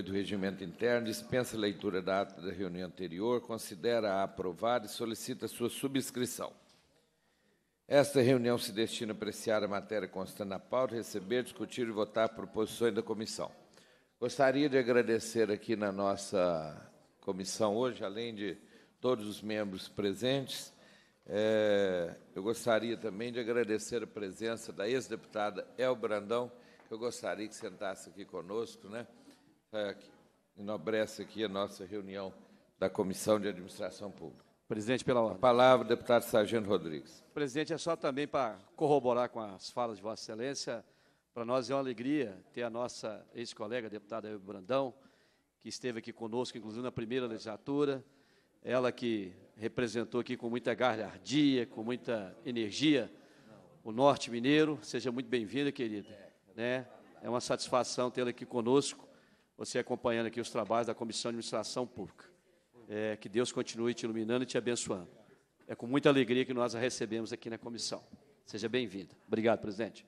do Regimento Interno, dispensa a leitura da ata da reunião anterior, considera-a aprovada e solicita sua subscrição. Esta reunião se destina a apreciar a matéria constante na pauta, receber, discutir e votar proposições da comissão. Gostaria de agradecer aqui na nossa comissão hoje, além de todos os membros presentes, é, eu gostaria também de agradecer a presença da ex-deputada El Brandão, que eu gostaria que sentasse aqui conosco, né? aqui, é, enobrece aqui a nossa reunião da Comissão de Administração Pública. Presidente, pela ordem. A palavra, deputado Sargento Rodrigues. Presidente, é só também para corroborar com as falas de Vossa Excelência, para nós é uma alegria ter a nossa ex-colega, deputada Elbe Brandão, que esteve aqui conosco, inclusive na primeira legislatura, ela que representou aqui com muita galhardia, com muita energia, o Norte Mineiro. Seja muito bem-vinda, querida. Né? É uma satisfação tê-la aqui conosco você acompanhando aqui os trabalhos da Comissão de Administração Pública. É, que Deus continue te iluminando e te abençoando. É com muita alegria que nós a recebemos aqui na comissão. Seja bem-vinda. Obrigado, presidente.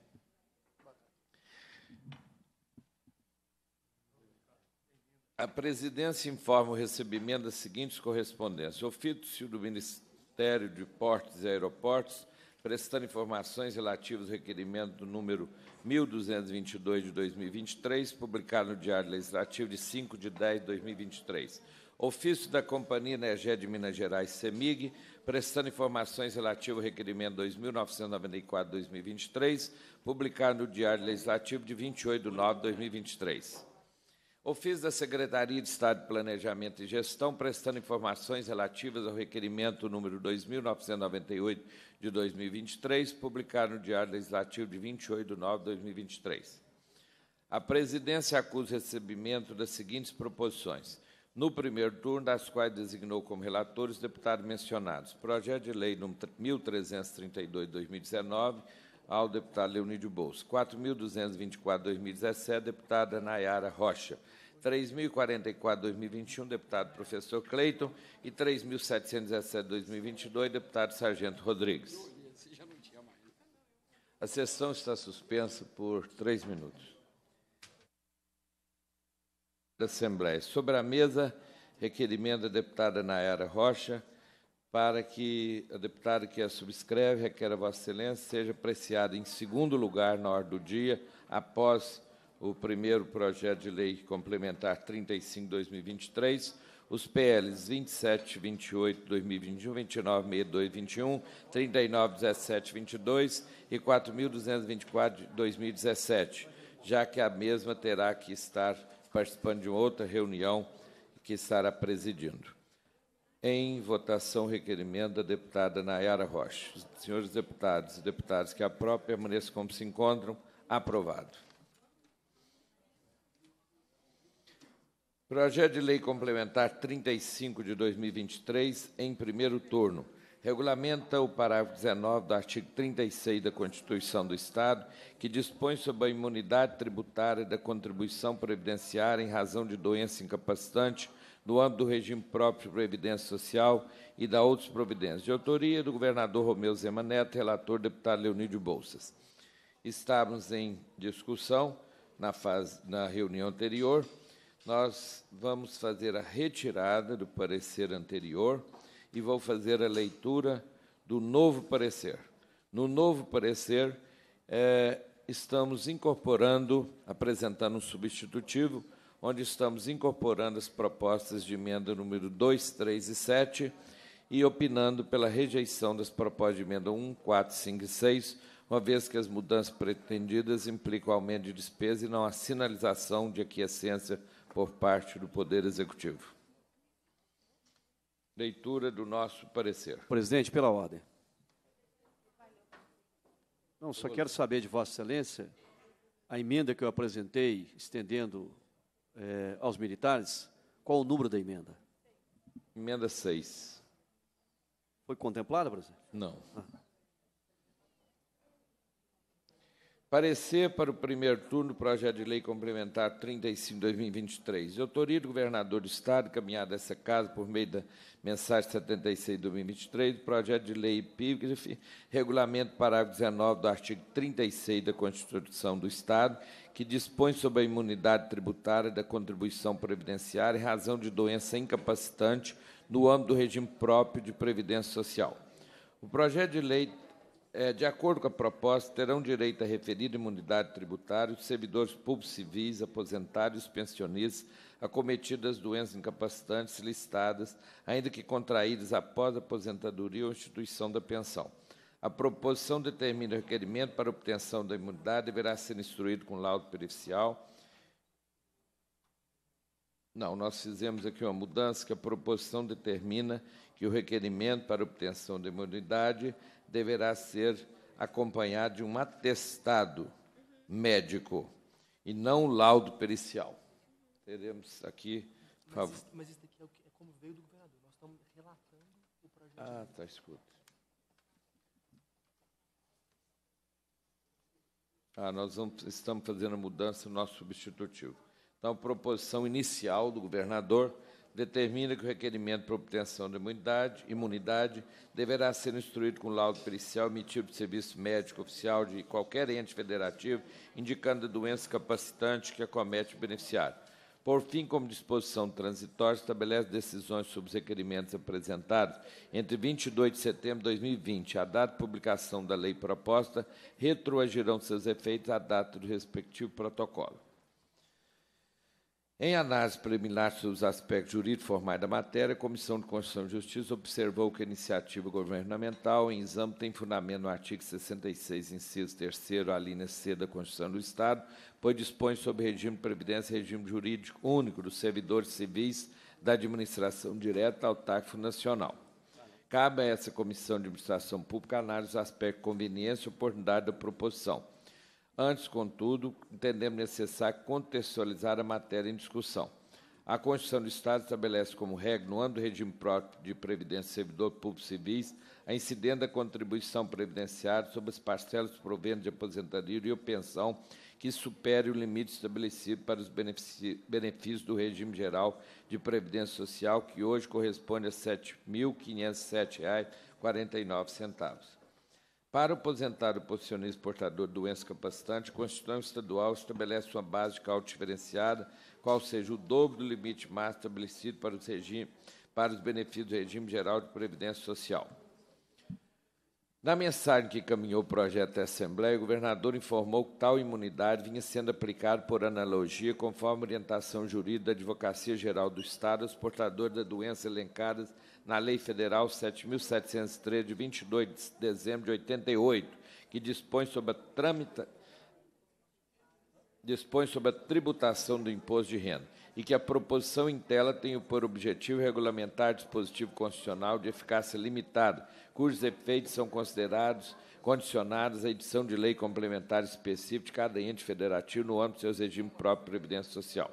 A presidência informa o recebimento das seguintes correspondências. Ofício do Ministério de Portos e Aeroportos, prestando informações relativas ao requerimento número 1222 de 2023, publicado no Diário Legislativo de 5 de 10 de 2023. Ofício da Companhia Energia de Minas Gerais, CEMIG, prestando informações relativas ao requerimento 2994-2023, publicado no Diário Legislativo de 28 de 9 de 2023. Ofício da Secretaria de Estado de Planejamento e Gestão, prestando informações relativas ao requerimento número 2998 de 2023, publicado no Diário Legislativo de 28 de novembro de 2023. A presidência acusa o recebimento das seguintes proposições. No primeiro turno, das quais designou como relatores os deputados mencionados. Projeto de Lei nº 1332 de 2019 ao deputado Leonídio Bolso. 4.224, 2017, deputada Nayara Rocha. 3.044, 2021, deputado professor Cleiton. E 3.717, 2022, deputado Sargento Rodrigues. A sessão está suspensa por três minutos. Da Assembleia. Sobre a mesa, requerimento da deputada Nayara Rocha, para que a deputada que a subscreve, requer a Vossa Excelência, seja apreciada em segundo lugar na ordem do dia, após o primeiro projeto de lei complementar 35-2023, os PLs 27, 28, 2021, 29, 62, 21, 39, 17, 22 e 4.224, 2017, já que a mesma terá que estar participando de outra reunião que estará presidindo. Em votação, requerimento da deputada Nayara Rocha. Senhores deputados e deputadas que a própria permaneçam como se encontram. Aprovado. Projeto de Lei Complementar 35 de 2023, em primeiro turno. Regulamenta o parágrafo 19 do artigo 36 da Constituição do Estado, que dispõe sobre a imunidade tributária da contribuição previdenciária em razão de doença incapacitante no âmbito do regime próprio de Previdência Social e da outras providências, de autoria do governador Romeu Zema Neto, relator deputado Leonídio Bolsas. Estávamos em discussão na, fase, na reunião anterior. Nós vamos fazer a retirada do parecer anterior e vou fazer a leitura do novo parecer. No novo parecer, é, estamos incorporando, apresentando um substitutivo onde estamos incorporando as propostas de emenda número 2, 3 e 7 e opinando pela rejeição das propostas de emenda 1, 4, 5 e 6, uma vez que as mudanças pretendidas implicam aumento de despesa e não há sinalização de aquiescência por parte do Poder Executivo. Leitura do nosso parecer. Presidente, pela ordem. Não, só quero saber de Vossa Excelência a emenda que eu apresentei, estendendo eh, aos militares, qual o número da emenda? Emenda 6. Foi contemplada, presidente? Não. Ah. Parecer para o primeiro turno, do projeto de lei complementar 35-2023. Autoria do governador do Estado, encaminhado a essa casa por meio da mensagem 76-2023, do projeto de lei epígrafe, regulamento parágrafo 19 do artigo 36 da Constituição do Estado, que dispõe sobre a imunidade tributária da contribuição previdenciária em razão de doença incapacitante no âmbito do regime próprio de previdência social. O projeto de lei é, de acordo com a proposta, terão direito à referida imunidade tributária os servidores públicos civis, aposentados, pensionistas, acometidos das doenças incapacitantes listadas, ainda que contraídas após a aposentadoria ou instituição da pensão. A proposição determina o requerimento para obtenção da imunidade deverá ser instruído com laudo pericial. Não, nós fizemos aqui uma mudança que a proposição determina que o requerimento para obtenção da imunidade deverá ser acompanhado de um atestado médico e não laudo pericial. Teremos aqui. Mas, isso, mas isso aqui é, que, é, como veio do governador. Nós estamos relatando o projeto. Ah, tá, escuta. Ah, nós vamos, estamos fazendo a mudança no nosso substitutivo. Então, a proposição inicial do governador determina que o requerimento para obtenção de imunidade, imunidade deverá ser instruído com laudo pericial emitido por serviço médico oficial de qualquer ente federativo, indicando a doença capacitante que acomete o beneficiário. Por fim, como disposição transitória, estabelece decisões sobre os requerimentos apresentados entre 22 de setembro de 2020 a data de publicação da lei proposta, retroagirão seus efeitos à data do respectivo protocolo. Em análise preliminar sobre os aspectos jurídicos formais da matéria, a Comissão de Constituição e Justiça observou que a iniciativa governamental em exame tem fundamento no artigo 66, inciso 3 a linha C da Constituição do Estado, pois dispõe sobre regime de previdência e regime jurídico único dos servidores civis da administração direta ao TACFO nacional. Cabe a essa Comissão de Administração Pública análise dos aspectos conveniência e oportunidade da proposição Antes, contudo, entendemos necessário contextualizar a matéria em discussão. A Constituição do Estado estabelece como regra, no âmbito do regime próprio de previdência servidor público civis, a incidência da contribuição previdenciária sobre as parcelas proventos de aposentadoria e pensão que supere o limite estabelecido para os benefícios do regime geral de previdência social, que hoje corresponde a R$ 7.507,49. Para o aposentado posicionista portador de doença capacitante, a Constituição Estadual estabelece uma base de cálculo diferenciada, qual seja o dobro do limite máximo estabelecido para regime, para os benefícios do regime geral de previdência social. Na mensagem que caminhou o projeto à Assembleia, o governador informou que tal imunidade vinha sendo aplicada por analogia, conforme orientação jurídica da Advocacia Geral do Estado, aos portadores da doença elencadas na Lei Federal 7.703, de 22 de dezembro de 88, que dispõe sobre a dispõe sobre a tributação do imposto de renda e que a proposição em tela tem por objetivo regulamentar dispositivo constitucional de eficácia limitada, cujos efeitos são considerados condicionados à edição de lei complementar específica de cada ente federativo no âmbito de seus regimes próprios de previdência social.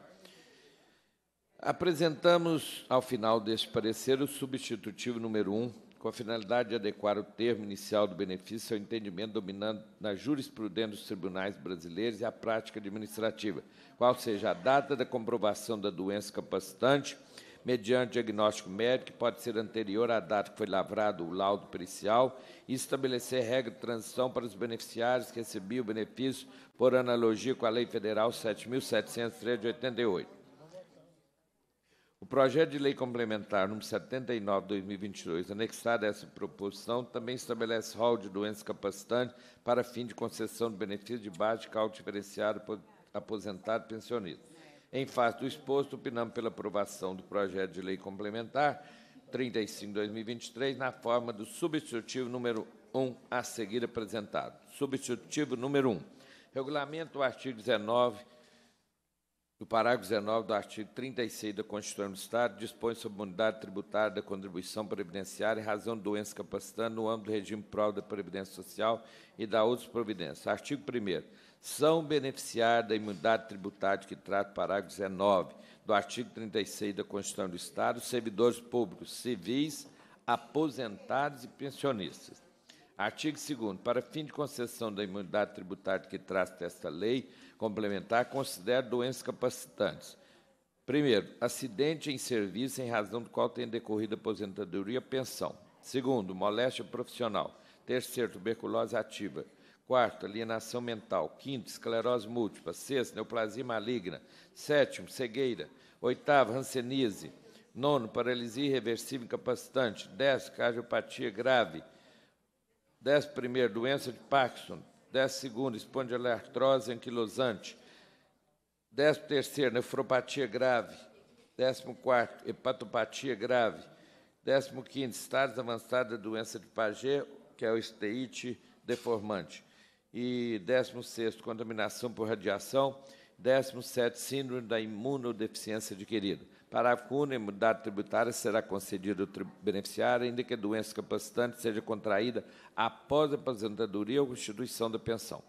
Apresentamos, ao final deste parecer, o substitutivo número 1 com a finalidade de adequar o termo inicial do benefício ao entendimento dominando na jurisprudência dos tribunais brasileiros e à prática administrativa, qual seja a data da comprovação da doença capacitante, mediante diagnóstico médico, que pode ser anterior à data que foi lavrado o laudo pericial, e estabelecer regra de transição para os beneficiários que recebiam o benefício por analogia com a Lei Federal 7.703 de 88. O projeto de lei complementar nº 79/2022, anexado a essa proposição, também estabelece rol de doenças capacitantes para fim de concessão de benefício de base de cálculo diferenciado aposentado pensionista. Em face do exposto, opinamos pela aprovação do projeto de lei complementar 35/2023 na forma do substitutivo número 1 a seguir apresentado. Substitutivo número 1. Regulamento do artigo 19 no parágrafo 19 do artigo 36 da Constituição do Estado, dispõe sobre a unidade tributária da contribuição previdenciária em razão de doença capacitando no âmbito do regime próprio da Previdência Social e da outras providências. Artigo 1 São beneficiários da imunidade tributária que trata o parágrafo 19 do artigo 36 da Constituição do Estado, servidores públicos, civis, aposentados e pensionistas. Artigo 2 Para fim de concessão da imunidade tributária que trata esta lei, complementar considera doenças capacitantes. Primeiro, acidente em serviço em razão do qual tem decorrido aposentadoria, pensão. Segundo, moléstia profissional. Terceiro, tuberculose ativa. Quarto, alienação mental. Quinto, esclerose múltipla. Sexto, neoplasia maligna. Sétimo, cegueira. Oitavo, rancenise. Nono, paralisia irreversível capacitante; Décimo, cardiopatia grave. Décimo primeiro, doença de Parkinson. 10 º espondilartrose anquilosante. 13º, nefropatia grave. 14º, hepatopatia grave. 15º, estados avançados da doença de Paget, que é o esteite deformante. E 16º, contaminação por radiação. 17º, síndrome da imunodeficiência adquirida único: a imunidade tributária será concedido ao beneficiário, ainda que a doença capacitante seja contraída após a aposentadoria ou constituição da pensão.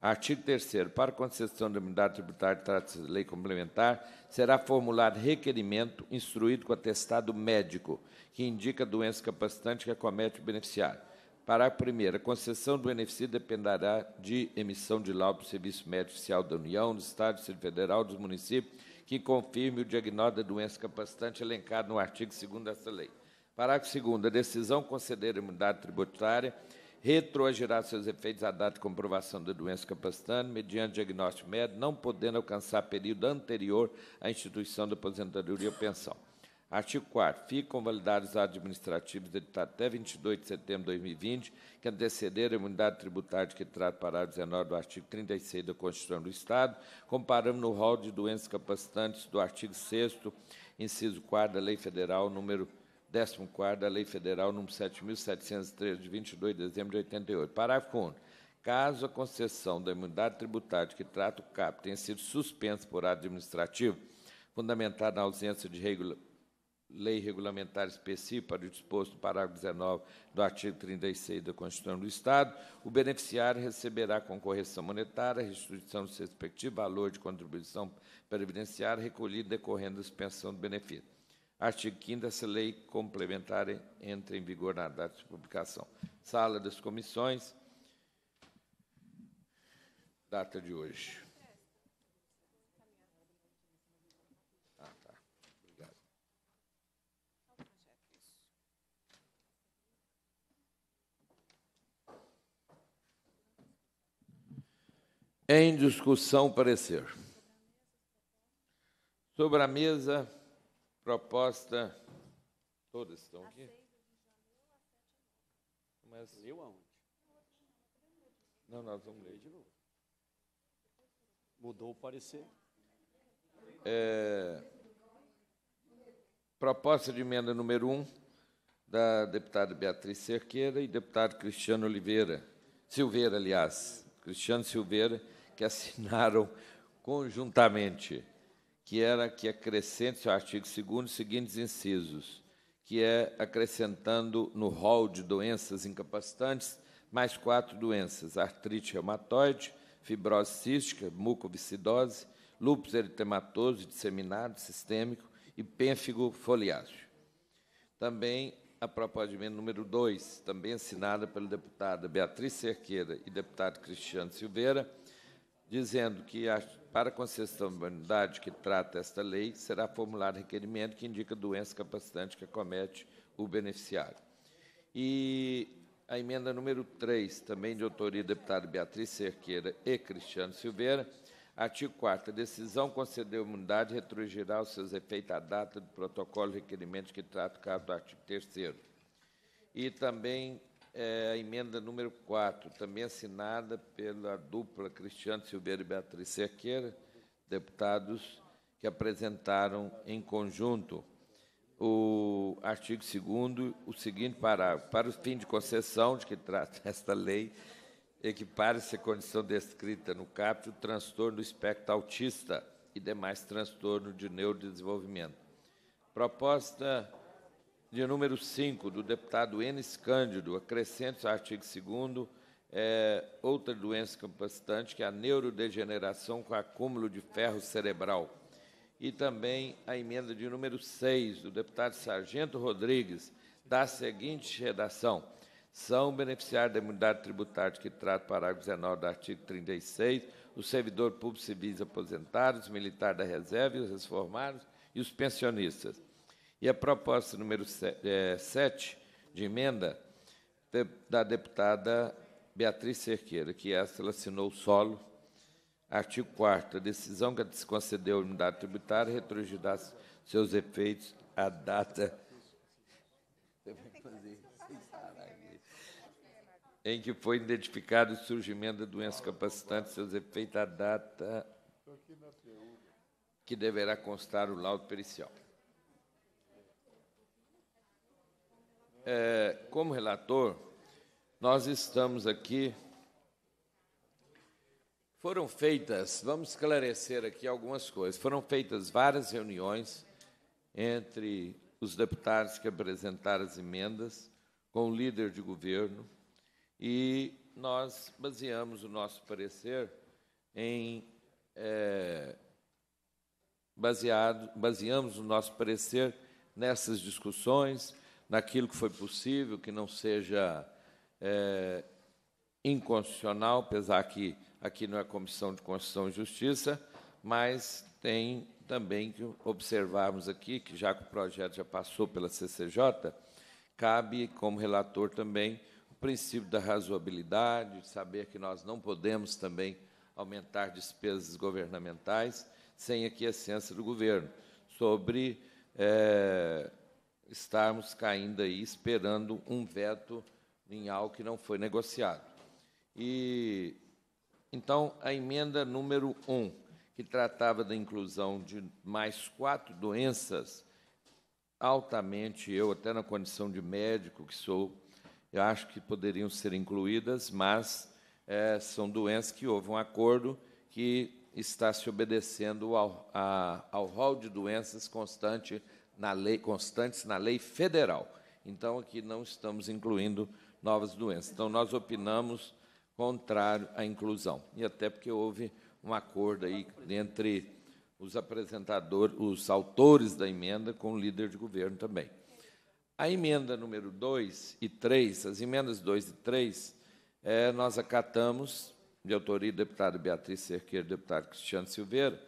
Artigo 3 Para concessão da imunidade tributária, trata-se de lei complementar, será formulado requerimento instruído com atestado médico, que indica a doença capacitante que acomete o beneficiário. Parágrafo 1 a concessão do benefício dependerá de emissão de laudo do Serviço Médico Oficial da União, do Estado, do Distrito Federal, dos municípios que confirme o diagnóstico da doença capacitante elencado no artigo 2 desta lei. Parágrafo 2 A decisão conceder imunidade tributária retroagirá seus efeitos à data de comprovação da doença capacitante mediante diagnóstico médico, não podendo alcançar período anterior à instituição da aposentadoria ou pensão. Artigo 4. Ficam validados os atos administrativos editados até 22 de setembro de 2020, que antecederam a imunidade tributária de que trata o parágrafo 19 do artigo 36 da Constituição do Estado, comparando no rol de doenças capacitantes do artigo 6, inciso 4 da Lei Federal número 14 da Lei Federal número 7.703, de 22 de dezembro de 88. Parágrafo 1. Caso a concessão da imunidade tributária de que trata o CAP tenha sido suspensa por ato administrativo, fundamentada na ausência de regulamento, lei regulamentar específica para o disposto no parágrafo 19 do artigo 36 da Constituição do Estado, o beneficiário receberá com correção monetária a restituição do seu respectivo valor de contribuição previdenciária recolhido decorrendo da suspensão do benefício. Artigo 5 essa lei complementar entra em vigor na data de publicação. Sala das comissões. Data de hoje. Em discussão, parecer. Sobre a mesa, proposta. Todas estão aqui? Mas eu aonde? Não, nós vamos ler de novo. Mudou o parecer. É, proposta de emenda número 1, um, da deputada Beatriz Cerqueira e deputado Cristiano Oliveira, Silveira, aliás, Cristiano Silveira que assinaram conjuntamente, que era que acrescente o artigo 2 os seguintes incisos, que é acrescentando no rol de doenças incapacitantes mais quatro doenças: artrite reumatoide, fibrose cística, mucoviscidose, lúpus eritematoso disseminado sistêmico e pênfigo foliáceo. Também a proposta de emenda número 2, também assinada pelo deputado Beatriz Cerqueira e deputado Cristiano Silveira, dizendo que a, para a concessão de imunidade que trata esta lei, será formulado requerimento que indica doença capacitante que acomete o beneficiário. E a emenda número 3, também de autoria do deputado Beatriz Cerqueira e Cristiano Silveira, Artigo 4 a decisão concedeu imunidade retroagirá os seus efeitos à data do protocolo requerimento que trata o caso do artigo 3 E também é, a emenda número 4, também assinada pela dupla Cristiano Silveira e Beatriz Cerqueira, deputados que apresentaram em conjunto o artigo 2 o seguinte parágrafo. Para o fim de concessão de que trata esta lei, equipare-se à condição descrita no CAPT o transtorno do espectro autista e demais transtorno de neurodesenvolvimento. Proposta de número 5, do deputado Enes Cândido, acrescente ao artigo 2 é, outra doença incapacitante, que é a neurodegeneração com acúmulo de ferro cerebral. E também a emenda de número 6, do deputado Sargento Rodrigues, da seguinte redação. São beneficiários da imunidade tributária que trata o parágrafo 19 do artigo 36, o servidor público civis aposentados, militar da reserva e os reformados e os pensionistas. E a proposta número 7 é, de emenda da deputada Beatriz Cerqueira, que essa ela assinou solo. Artigo 4 A decisão que se concedeu à unidade tributária retroagirá seus efeitos à data em que foi identificado o surgimento da doença capacitante, seus efeitos à data que deverá constar o laudo pericial. é, como relator, nós estamos aqui. Foram feitas, vamos esclarecer aqui algumas coisas. Foram feitas várias reuniões entre os deputados que apresentaram as emendas com o líder de governo e nós baseamos o nosso parecer em é, baseado, baseamos o nosso parecer nessas discussões naquilo que foi possível, que não seja é, inconstitucional, apesar que aqui não é Comissão de Constituição e Justiça, mas tem também que observarmos aqui, que já que o projeto já passou pela CCJ, cabe, como relator também, o princípio da razoabilidade, saber que nós não podemos também aumentar despesas governamentais sem aqui a ciência do governo, sobre é, estarmos caindo aí esperando um veto em algo que não foi negociado. E então a emenda número 1, que tratava da inclusão de mais quatro doenças, altamente eu até na condição de médico que sou, eu acho que poderiam ser incluídas, mas é, são doenças que houve um acordo que está se obedecendo ao, a, ao rol de doenças constante na lei, constantes na lei federal. Então, aqui não estamos incluindo novas doenças. Então, nós opinamos contrário à inclusão. E até porque houve um acordo aí entre os apresentadores, os autores da emenda com o líder de governo também. A emenda número 2 e 3, as emendas 2 e 3, é, nós acatamos, de autoria do deputado Beatriz Cerqueira e do deputado Cristiano Silveira,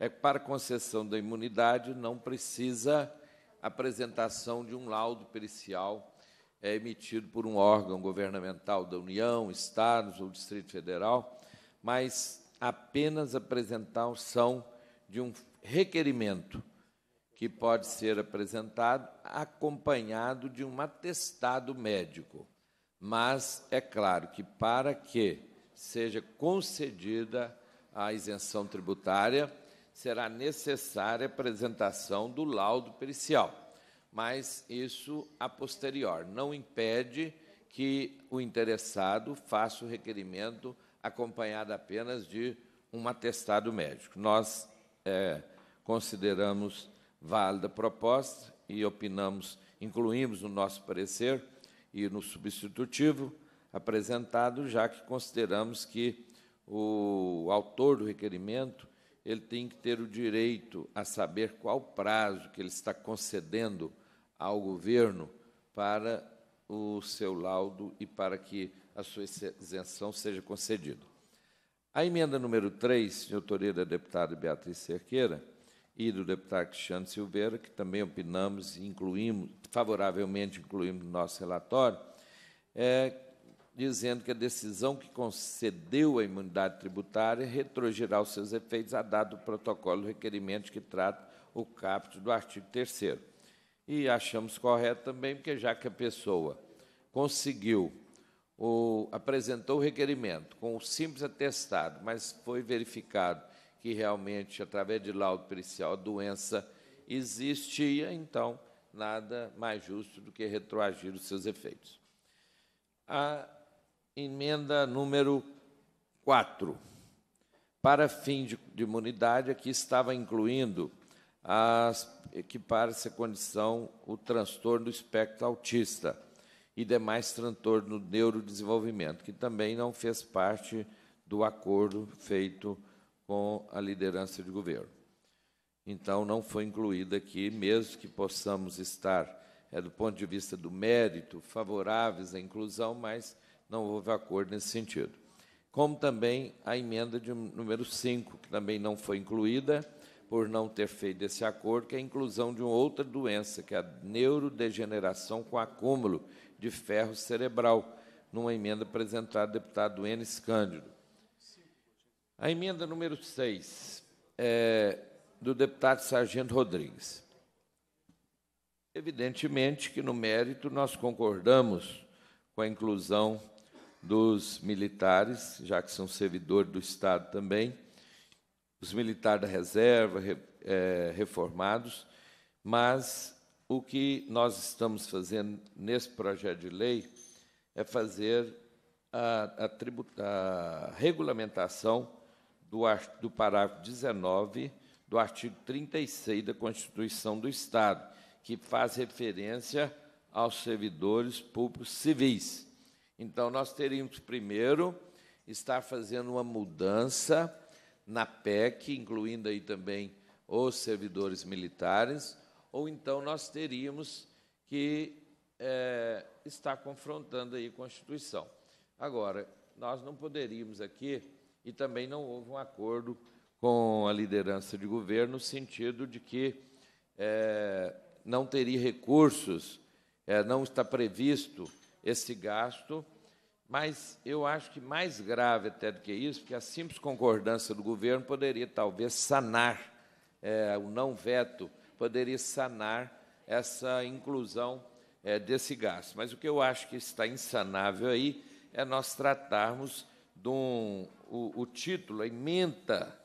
é que para concessão da imunidade não precisa apresentação de um laudo pericial é, emitido por um órgão governamental da União, Estados ou Distrito Federal, mas apenas apresentar de um requerimento que pode ser apresentado acompanhado de um atestado médico. Mas é claro que para que seja concedida a isenção tributária, será necessária a apresentação do laudo pericial, mas isso a posterior, não impede que o interessado faça o requerimento acompanhado apenas de um atestado médico. Nós é, consideramos válida a proposta e opinamos, incluímos no nosso parecer e no substitutivo apresentado, já que consideramos que o autor do requerimento ele tem que ter o direito a saber qual prazo que ele está concedendo ao governo para o seu laudo e para que a sua isenção seja concedida. A emenda número 3, autoria da deputada Beatriz Cerqueira, e do deputado Cristiano Silveira, que também opinamos e incluímos, favoravelmente incluímos no nosso relatório, é dizendo que a decisão que concedeu a imunidade tributária retrogerá os seus efeitos a data do protocolo requerimento que trata o capto do artigo 3 E achamos correto também, porque já que a pessoa conseguiu ou apresentou o requerimento com o simples atestado, mas foi verificado que realmente, através de laudo pericial, a doença existia, então nada mais justo do que retroagir os seus efeitos. A Emenda número 4. Para fim de, de imunidade, aqui estava incluindo as equipara-se à condição o transtorno do espectro autista e demais transtorno do neurodesenvolvimento, que também não fez parte do acordo feito com a liderança de governo. Então, não foi incluída aqui, mesmo que possamos estar, é, do ponto de vista do mérito, favoráveis à inclusão, mas não houve acordo nesse sentido. Como também a emenda de número 5, que também não foi incluída, por não ter feito esse acordo, que é a inclusão de uma outra doença, que é a neurodegeneração com acúmulo de ferro cerebral, numa emenda apresentada ao deputado Enes Cândido. A emenda número 6 é do deputado Sargento Rodrigues. Evidentemente que, no mérito, nós concordamos com a inclusão dos militares, já que são servidor do Estado também, os militares da reserva, é, reformados, mas o que nós estamos fazendo nesse projeto de lei é fazer a, a, tributa, a regulamentação do, do parágrafo 19 do artigo 36 da Constituição do Estado, que faz referência aos servidores públicos civis. Então, nós teríamos primeiro estar fazendo uma mudança na PEC, incluindo aí também os servidores militares, ou então nós teríamos que é, estar confrontando aí a Constituição. Agora, nós não poderíamos aqui, e também não houve um acordo com a liderança de governo, no sentido de que é, não teria recursos, é, não está previsto esse gasto. Mas eu acho que mais grave até do que isso, porque a simples concordância do governo poderia talvez sanar é, o não veto, poderia sanar essa inclusão é, desse gasto. Mas o que eu acho que está insanável aí é nós tratarmos de um, o, o título, a emenda,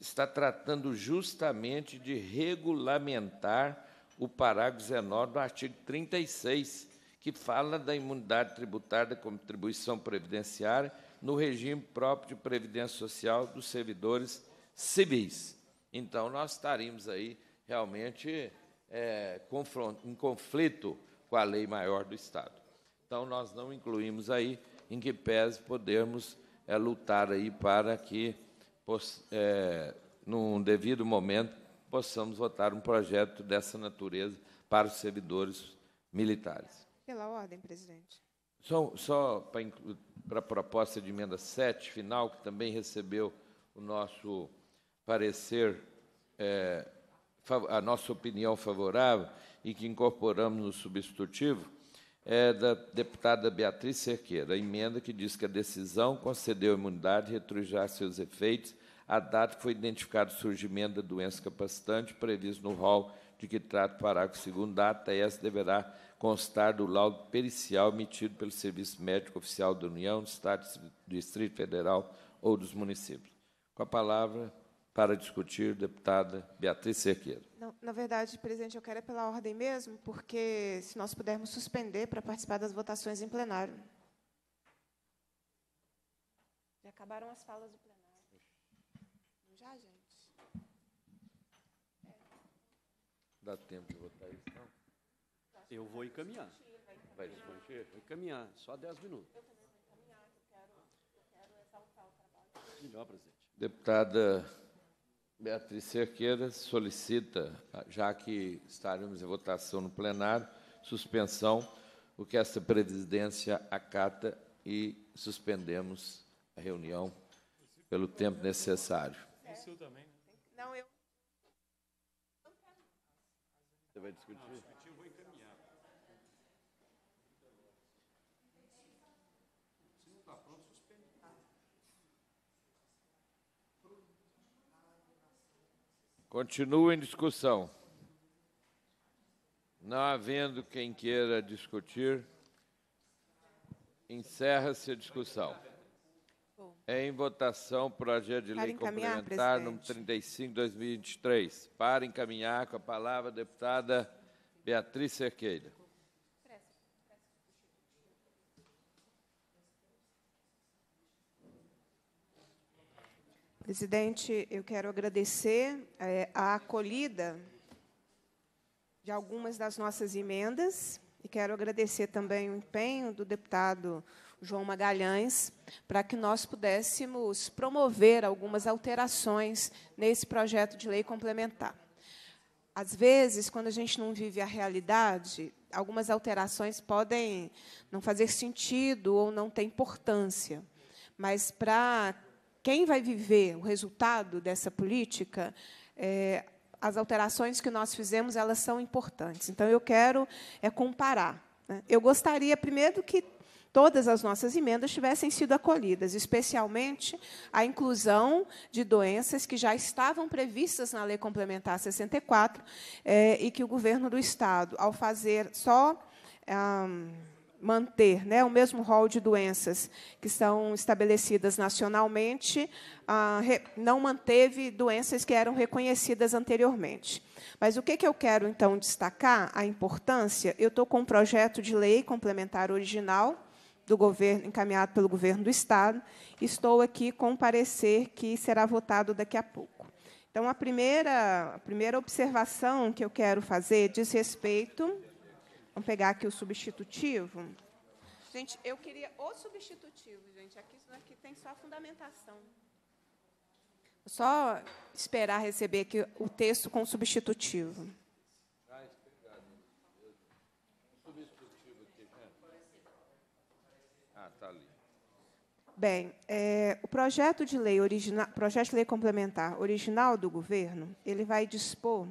está tratando justamente de regulamentar o parágrafo 19 do artigo 36 que fala da imunidade tributária da contribuição previdenciária no regime próprio de previdência social dos servidores civis. Então, nós estaríamos aí realmente é, em conflito com a lei maior do Estado. Então, nós não incluímos aí, em que pese podermos é, lutar aí para que, é, num devido momento, possamos votar um projeto dessa natureza para os servidores militares. Pela ordem, presidente. Só, só para a proposta de emenda 7, final, que também recebeu o nosso parecer, é, a nossa opinião favorável e que incorporamos no substitutivo, é da deputada Beatriz Cerqueira, a emenda que diz que a decisão concedeu imunidade retrujar seus efeitos à data que foi identificado o surgimento da doença capacitante, previsto no rol de que trata o parágrafo 2 data essa deverá constar do laudo pericial emitido pelo Serviço Médico Oficial da União, do Estado, do Distrito Federal ou dos municípios. Com a palavra para discutir, deputada Beatriz Cerqueira. Não, na verdade, presidente, eu quero é pela ordem mesmo, porque se nós pudermos suspender para participar das votações em plenário. Já acabaram as falas do plenário. Já, gente? É. Dá tempo de votar isso. Eu vou encaminhar. Vai desmanchar? Vou encaminhar, só 10 minutos. Eu também vou eu quero, eu quero exaltar o trabalho. Melhor, presidente. Deputada Beatriz Cerqueira solicita, já que estaremos em votação no plenário, suspensão, o que esta presidência acata e suspendemos a reunião pelo tempo necessário. Você também, né? Não, eu. Você vai discutir? Continua em discussão. Não havendo quem queira discutir, encerra-se a discussão. Em votação, projeto de lei complementar número 35, 2023. Para encaminhar, com a palavra, a deputada Beatriz Cerqueira. Presidente, eu quero agradecer é, a acolhida de algumas das nossas emendas e quero agradecer também o empenho do deputado João Magalhães para que nós pudéssemos promover algumas alterações nesse projeto de lei complementar. Às vezes, quando a gente não vive a realidade, algumas alterações podem não fazer sentido ou não ter importância. Mas para quem vai viver o resultado dessa política, é, as alterações que nós fizemos elas são importantes. Então, eu quero é, comparar. Né? Eu gostaria, primeiro, que todas as nossas emendas tivessem sido acolhidas, especialmente a inclusão de doenças que já estavam previstas na Lei Complementar 64 é, e que o governo do Estado, ao fazer só manter né, o mesmo rol de doenças que são estabelecidas nacionalmente, ah, re, não manteve doenças que eram reconhecidas anteriormente. Mas o que, que eu quero, então, destacar, a importância, eu estou com um projeto de lei complementar original, do governo, encaminhado pelo governo do Estado, estou aqui com um parecer que será votado daqui a pouco. Então, a primeira, a primeira observação que eu quero fazer diz respeito Vamos pegar aqui o substitutivo. Gente, eu queria o substitutivo, gente. Aqui, aqui tem só a fundamentação. Vou só esperar receber aqui o texto com o substitutivo. Bem, é, o projeto de lei original, projeto de lei complementar original do governo, ele vai dispor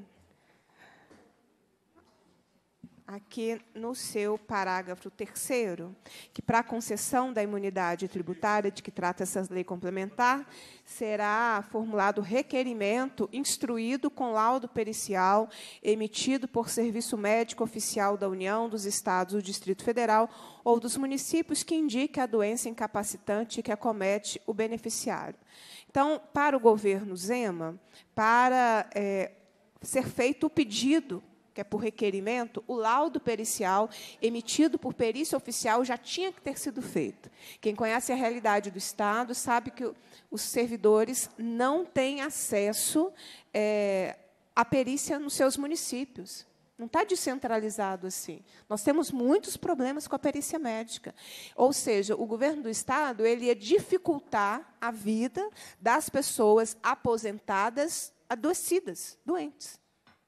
aqui no seu parágrafo terceiro, que para a concessão da imunidade tributária de que trata essa lei complementar, será formulado requerimento instruído com laudo pericial emitido por serviço médico oficial da União, dos Estados, do Distrito Federal ou dos municípios que indique a doença incapacitante que acomete o beneficiário. Então, para o governo Zema, para é, ser feito o pedido que é por requerimento, o laudo pericial emitido por perícia oficial já tinha que ter sido feito. Quem conhece a realidade do Estado sabe que os servidores não têm acesso é, à perícia nos seus municípios. Não está descentralizado assim. Nós temos muitos problemas com a perícia médica. Ou seja, o governo do Estado ele ia dificultar a vida das pessoas aposentadas, adoecidas, doentes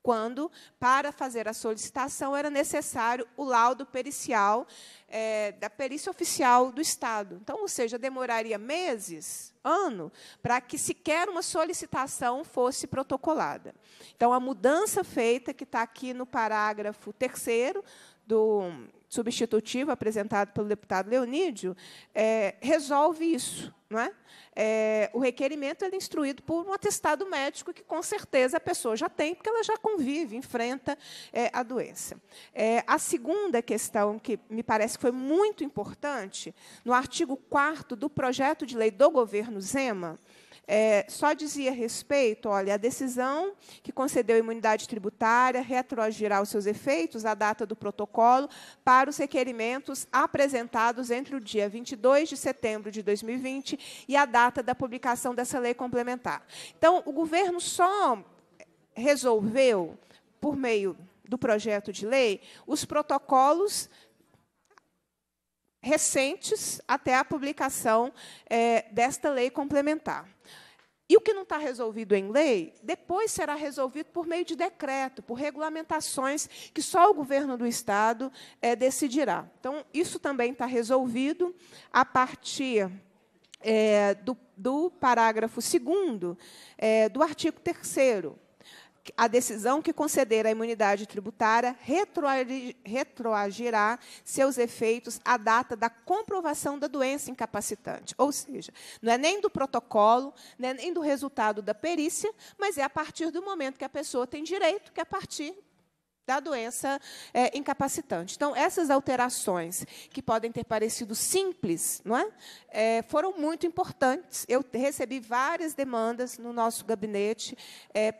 quando, para fazer a solicitação, era necessário o laudo pericial é, da perícia oficial do Estado. Então, ou seja, demoraria meses, ano, para que sequer uma solicitação fosse protocolada. Então, a mudança feita, que está aqui no parágrafo terceiro do substitutivo apresentado pelo deputado Leonídio é, resolve isso. Não é? É, o requerimento é instruído por um atestado médico que, com certeza, a pessoa já tem, porque ela já convive, enfrenta é, a doença. É, a segunda questão, que me parece que foi muito importante, no artigo 4 do projeto de lei do governo Zema, é, só dizia respeito, olha, a decisão que concedeu imunidade tributária retroagirá os seus efeitos à data do protocolo para os requerimentos apresentados entre o dia 22 de setembro de 2020 e a data da publicação dessa lei complementar. Então, o governo só resolveu, por meio do projeto de lei, os protocolos recentes até a publicação é, desta lei complementar. E o que não está resolvido em lei, depois será resolvido por meio de decreto, por regulamentações que só o governo do Estado é, decidirá. Então, isso também está resolvido a partir é, do, do, parágrafo 2 é, do artigo 3 a decisão que conceder a imunidade tributária retroagirá seus efeitos à data da comprovação da doença incapacitante. Ou seja, não é nem do protocolo, é nem do resultado da perícia, mas é a partir do momento que a pessoa tem direito, que é a partir da doença é, incapacitante. Então, essas alterações, que podem ter parecido simples, não é? é foram muito importantes. Eu recebi várias demandas no nosso gabinete é,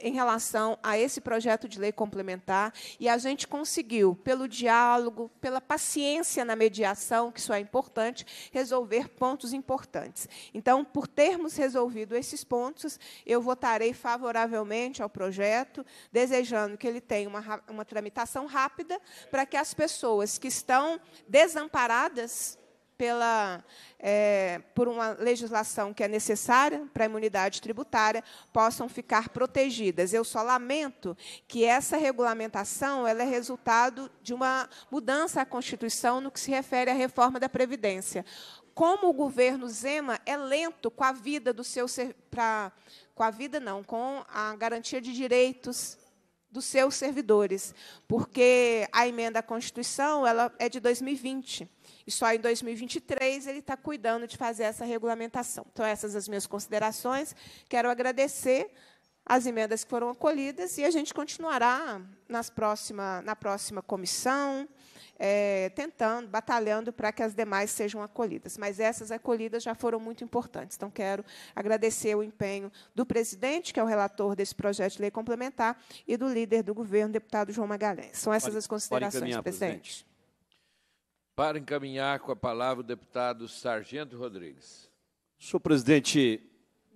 em relação a esse projeto de lei complementar e a gente conseguiu, pelo diálogo, pela paciência na mediação, que isso é importante, resolver pontos importantes. Então, por termos resolvido esses pontos, eu votarei favoravelmente ao projeto, desejando que ele tenha uma, uma tramitação rápida para que as pessoas que estão desamparadas pela, é, por uma legislação que é necessária para a imunidade tributária, possam ficar protegidas. Eu só lamento que essa regulamentação ela é resultado de uma mudança à Constituição no que se refere à reforma da Previdência. Como o governo Zema é lento com a vida do seu para com a vida não, com a garantia de direitos dos seus servidores, porque a emenda à Constituição ela é de 2020. E só em 2023 ele está cuidando de fazer essa regulamentação. Então, essas as minhas considerações. Quero agradecer as emendas que foram acolhidas e a gente continuará nas próxima, na próxima comissão, é, tentando, batalhando para que as demais sejam acolhidas. Mas essas acolhidas já foram muito importantes. Então, quero agradecer o empenho do presidente, que é o relator desse projeto de lei complementar, e do líder do governo, deputado João Magalhães. São essas pode, as considerações, presidente. presidente. Para encaminhar com a palavra o deputado Sargento Rodrigues. Senhor presidente,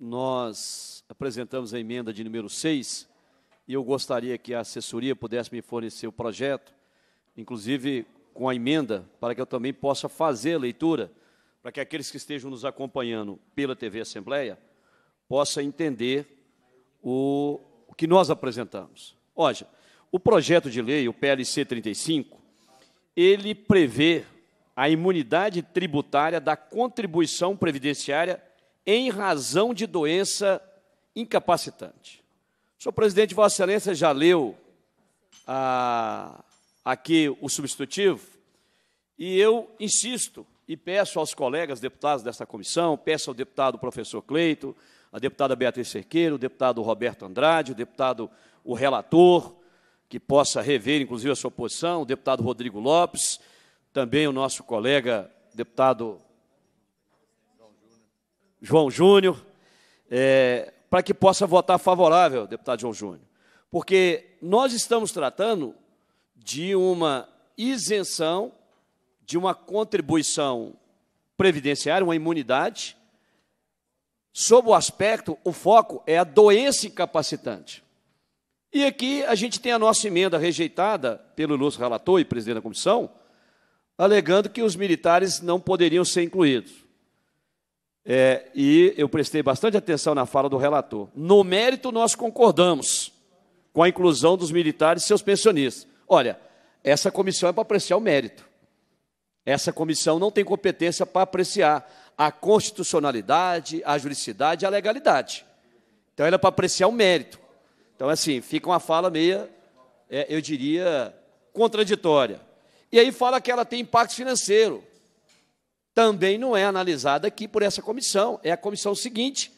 nós apresentamos a emenda de número 6 e eu gostaria que a assessoria pudesse me fornecer o projeto, inclusive com a emenda, para que eu também possa fazer a leitura, para que aqueles que estejam nos acompanhando pela TV Assembleia possam entender o, o que nós apresentamos. Olha, o projeto de lei, o PLC 35, ele prevê a imunidade tributária da contribuição previdenciária em razão de doença incapacitante. Senhor presidente, Vossa Excelência já leu ah, aqui o substitutivo e eu insisto e peço aos colegas deputados desta comissão, peço ao deputado professor Cleito, à deputada Beatriz Cerqueiro, o deputado Roberto Andrade, o deputado, o relator, que possa rever, inclusive, a sua posição, o deputado Rodrigo Lopes, também o nosso colega deputado João Júnior, é, para que possa votar favorável, deputado João Júnior. Porque nós estamos tratando de uma isenção, de uma contribuição previdenciária, uma imunidade, sob o aspecto, o foco é a doença incapacitante. E aqui a gente tem a nossa emenda rejeitada pelo ilustre relator e presidente da comissão, alegando que os militares não poderiam ser incluídos. É, e eu prestei bastante atenção na fala do relator. No mérito, nós concordamos com a inclusão dos militares e seus pensionistas. Olha, essa comissão é para apreciar o mérito. Essa comissão não tem competência para apreciar a constitucionalidade, a juridicidade e a legalidade. Então, ela é para apreciar o mérito. Então, assim, fica uma fala meia, é, eu diria, contraditória. E aí fala que ela tem impacto financeiro. Também não é analisada aqui por essa comissão. É a comissão seguinte,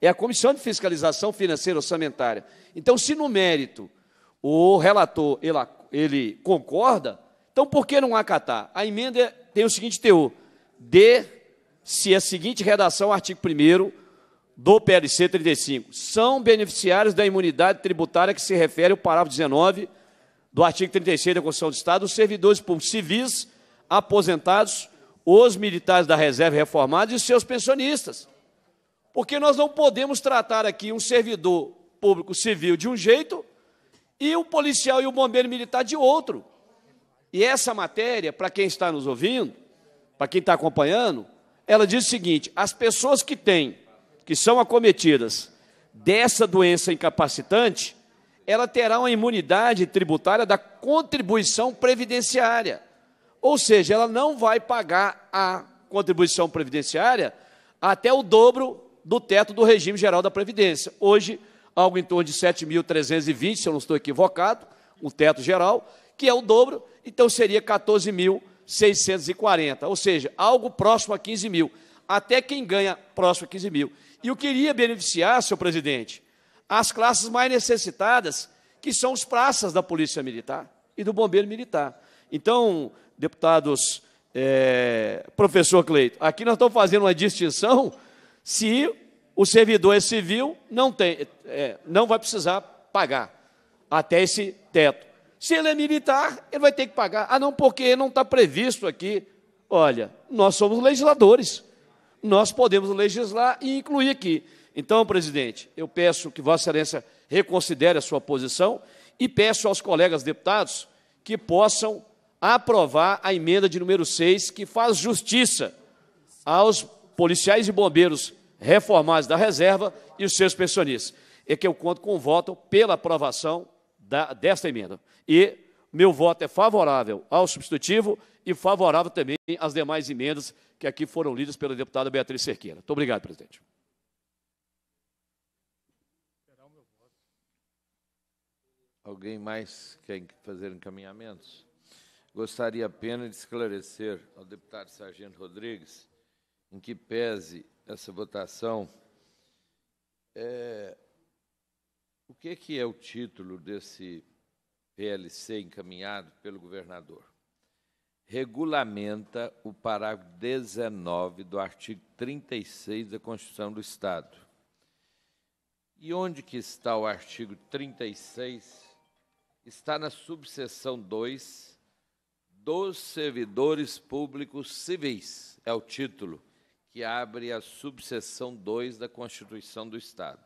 é a Comissão de Fiscalização Financeira Orçamentária. Então, se no mérito o relator ele, ele concorda, então por que não acatar? A emenda é, tem o seguinte teor: dê-se a seguinte redação, artigo 1 do PLC 35 são beneficiários da imunidade tributária que se refere ao parágrafo 19 do artigo 36 da Constituição do Estado, os servidores públicos civis, aposentados, os militares da reserva reformados e seus pensionistas. Porque nós não podemos tratar aqui um servidor público civil de um jeito e o policial e o bombeiro militar de outro. E essa matéria, para quem está nos ouvindo, para quem está acompanhando, ela diz o seguinte: as pessoas que têm que são acometidas dessa doença incapacitante, ela terá uma imunidade tributária da contribuição previdenciária. Ou seja, ela não vai pagar a contribuição previdenciária até o dobro do teto do regime geral da Previdência. Hoje, algo em torno de 7.320, se eu não estou equivocado, o teto geral, que é o dobro, então seria 14.640, ou seja, algo próximo a 15 mil. Até quem ganha próximo a 15 mil e eu queria beneficiar, senhor presidente, as classes mais necessitadas, que são os praças da Polícia Militar e do Bombeiro Militar. Então, deputados, é, professor Cleito, aqui nós estamos fazendo uma distinção se o servidor é civil, não, tem, é, não vai precisar pagar até esse teto. Se ele é militar, ele vai ter que pagar. Ah, não, porque não está previsto aqui. Olha, nós somos legisladores nós podemos legislar e incluir aqui. Então, presidente, eu peço que Vossa Excelência reconsidere a sua posição e peço aos colegas deputados que possam aprovar a emenda de número 6, que faz justiça aos policiais e bombeiros reformados da reserva e os seus pensionistas. É que eu conto com o voto pela aprovação da, desta emenda. E meu voto é favorável ao substitutivo e favorável também às demais emendas que aqui foram lidas pela deputada Beatriz Cerqueira. Muito obrigado, presidente. Alguém mais quer fazer encaminhamentos? Gostaria apenas de esclarecer ao deputado Sargento Rodrigues em que pese essa votação, é, o que é, que é o título desse PLC encaminhado pelo governador? regulamenta o parágrafo 19 do artigo 36 da Constituição do Estado. E onde que está o artigo 36? Está na subseção 2 dos servidores públicos civis. É o título que abre a subseção 2 da Constituição do Estado.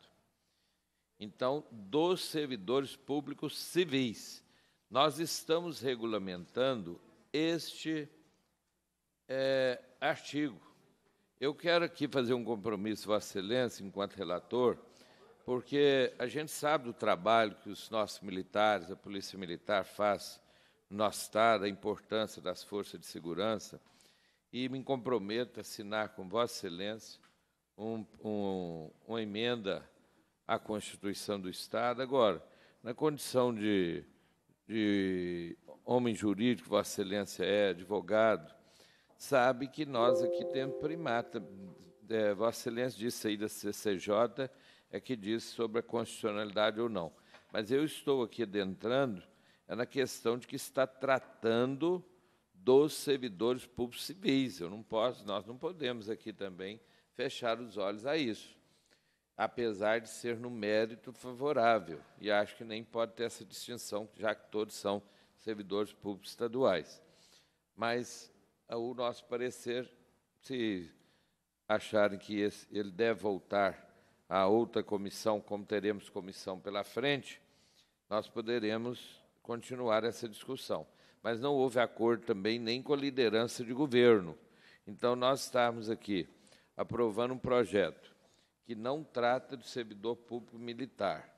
Então, dos servidores públicos civis. Nós estamos regulamentando este é, artigo. Eu quero aqui fazer um compromisso, Vossa Excelência, enquanto relator, porque a gente sabe do trabalho que os nossos militares, a Polícia Militar faz no nosso Estado, a importância das forças de segurança, e me comprometo a assinar com Vossa Excelência um, um, uma emenda à Constituição do Estado. Agora, na condição de, de homem jurídico, Vossa Excelência é advogado, sabe que nós aqui temos primata. É, Vossa Excelência disse aí da CCJ, é que disse sobre a constitucionalidade ou não. Mas eu estou aqui adentrando é na questão de que está tratando dos servidores públicos civis. Eu não posso, nós não podemos aqui também fechar os olhos a isso, apesar de ser no mérito favorável. E acho que nem pode ter essa distinção, já que todos são servidores públicos estaduais. Mas, o nosso parecer, se acharem que esse, ele deve voltar a outra comissão, como teremos comissão pela frente, nós poderemos continuar essa discussão. Mas não houve acordo também nem com a liderança de governo. Então, nós estamos aqui aprovando um projeto que não trata do servidor público militar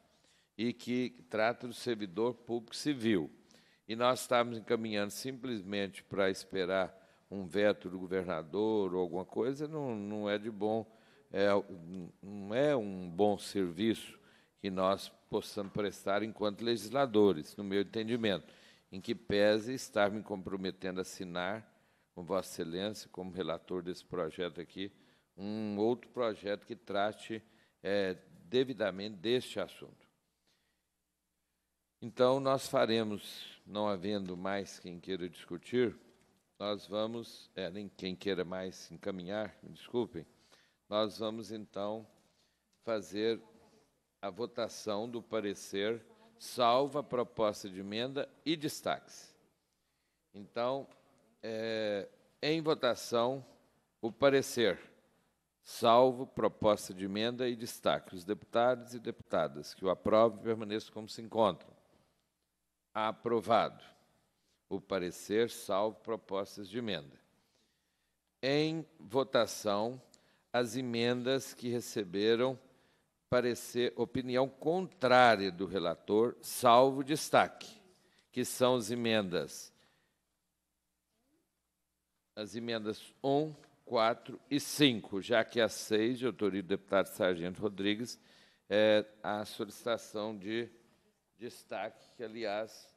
e que trata do servidor público civil e nós estávamos encaminhando simplesmente para esperar um veto do governador ou alguma coisa, não, não é de bom, é, não é um bom serviço que nós possamos prestar enquanto legisladores, no meu entendimento, em que pese estar me comprometendo a assinar com Vossa Excelência, como relator desse projeto aqui, um outro projeto que trate é, devidamente deste assunto. Então, nós faremos, não havendo mais quem queira discutir, nós vamos, é, nem quem queira mais encaminhar, me desculpem, nós vamos então fazer a votação do parecer, salva a proposta de emenda e destaques. Então, é, em votação, o parecer, salvo proposta de emenda e destaque. Os deputados e deputadas que o aprovem permaneçam como se encontram aprovado o parecer, salvo propostas de emenda. Em votação, as emendas que receberam parecer opinião contrária do relator, salvo destaque, que são as emendas as emendas 1, 4 e 5, já que a 6, de autoria do deputado Sargento Rodrigues, é a solicitação de destaque, que, aliás,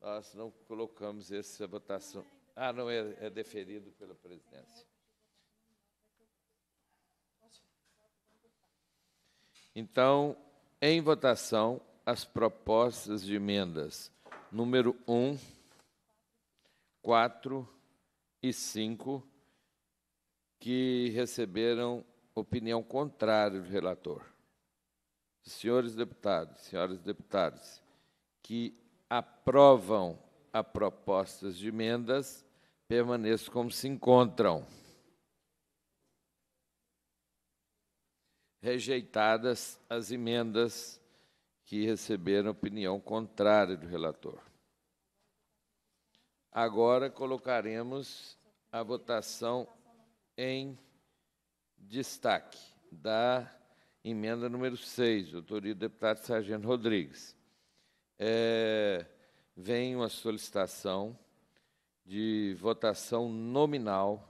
nós não colocamos essa votação. Ah, não, é, é deferido pela presidência. Então, em votação, as propostas de emendas número 1, 4 e 5, que receberam opinião contrária do relator senhores deputados, senhoras deputadas, que aprovam a propostas de emendas permaneçam como se encontram. Rejeitadas as emendas que receberam opinião contrária do relator. Agora colocaremos a votação em destaque da emenda número 6, autoria do deputado Sargento Rodrigues. É, vem uma solicitação de votação nominal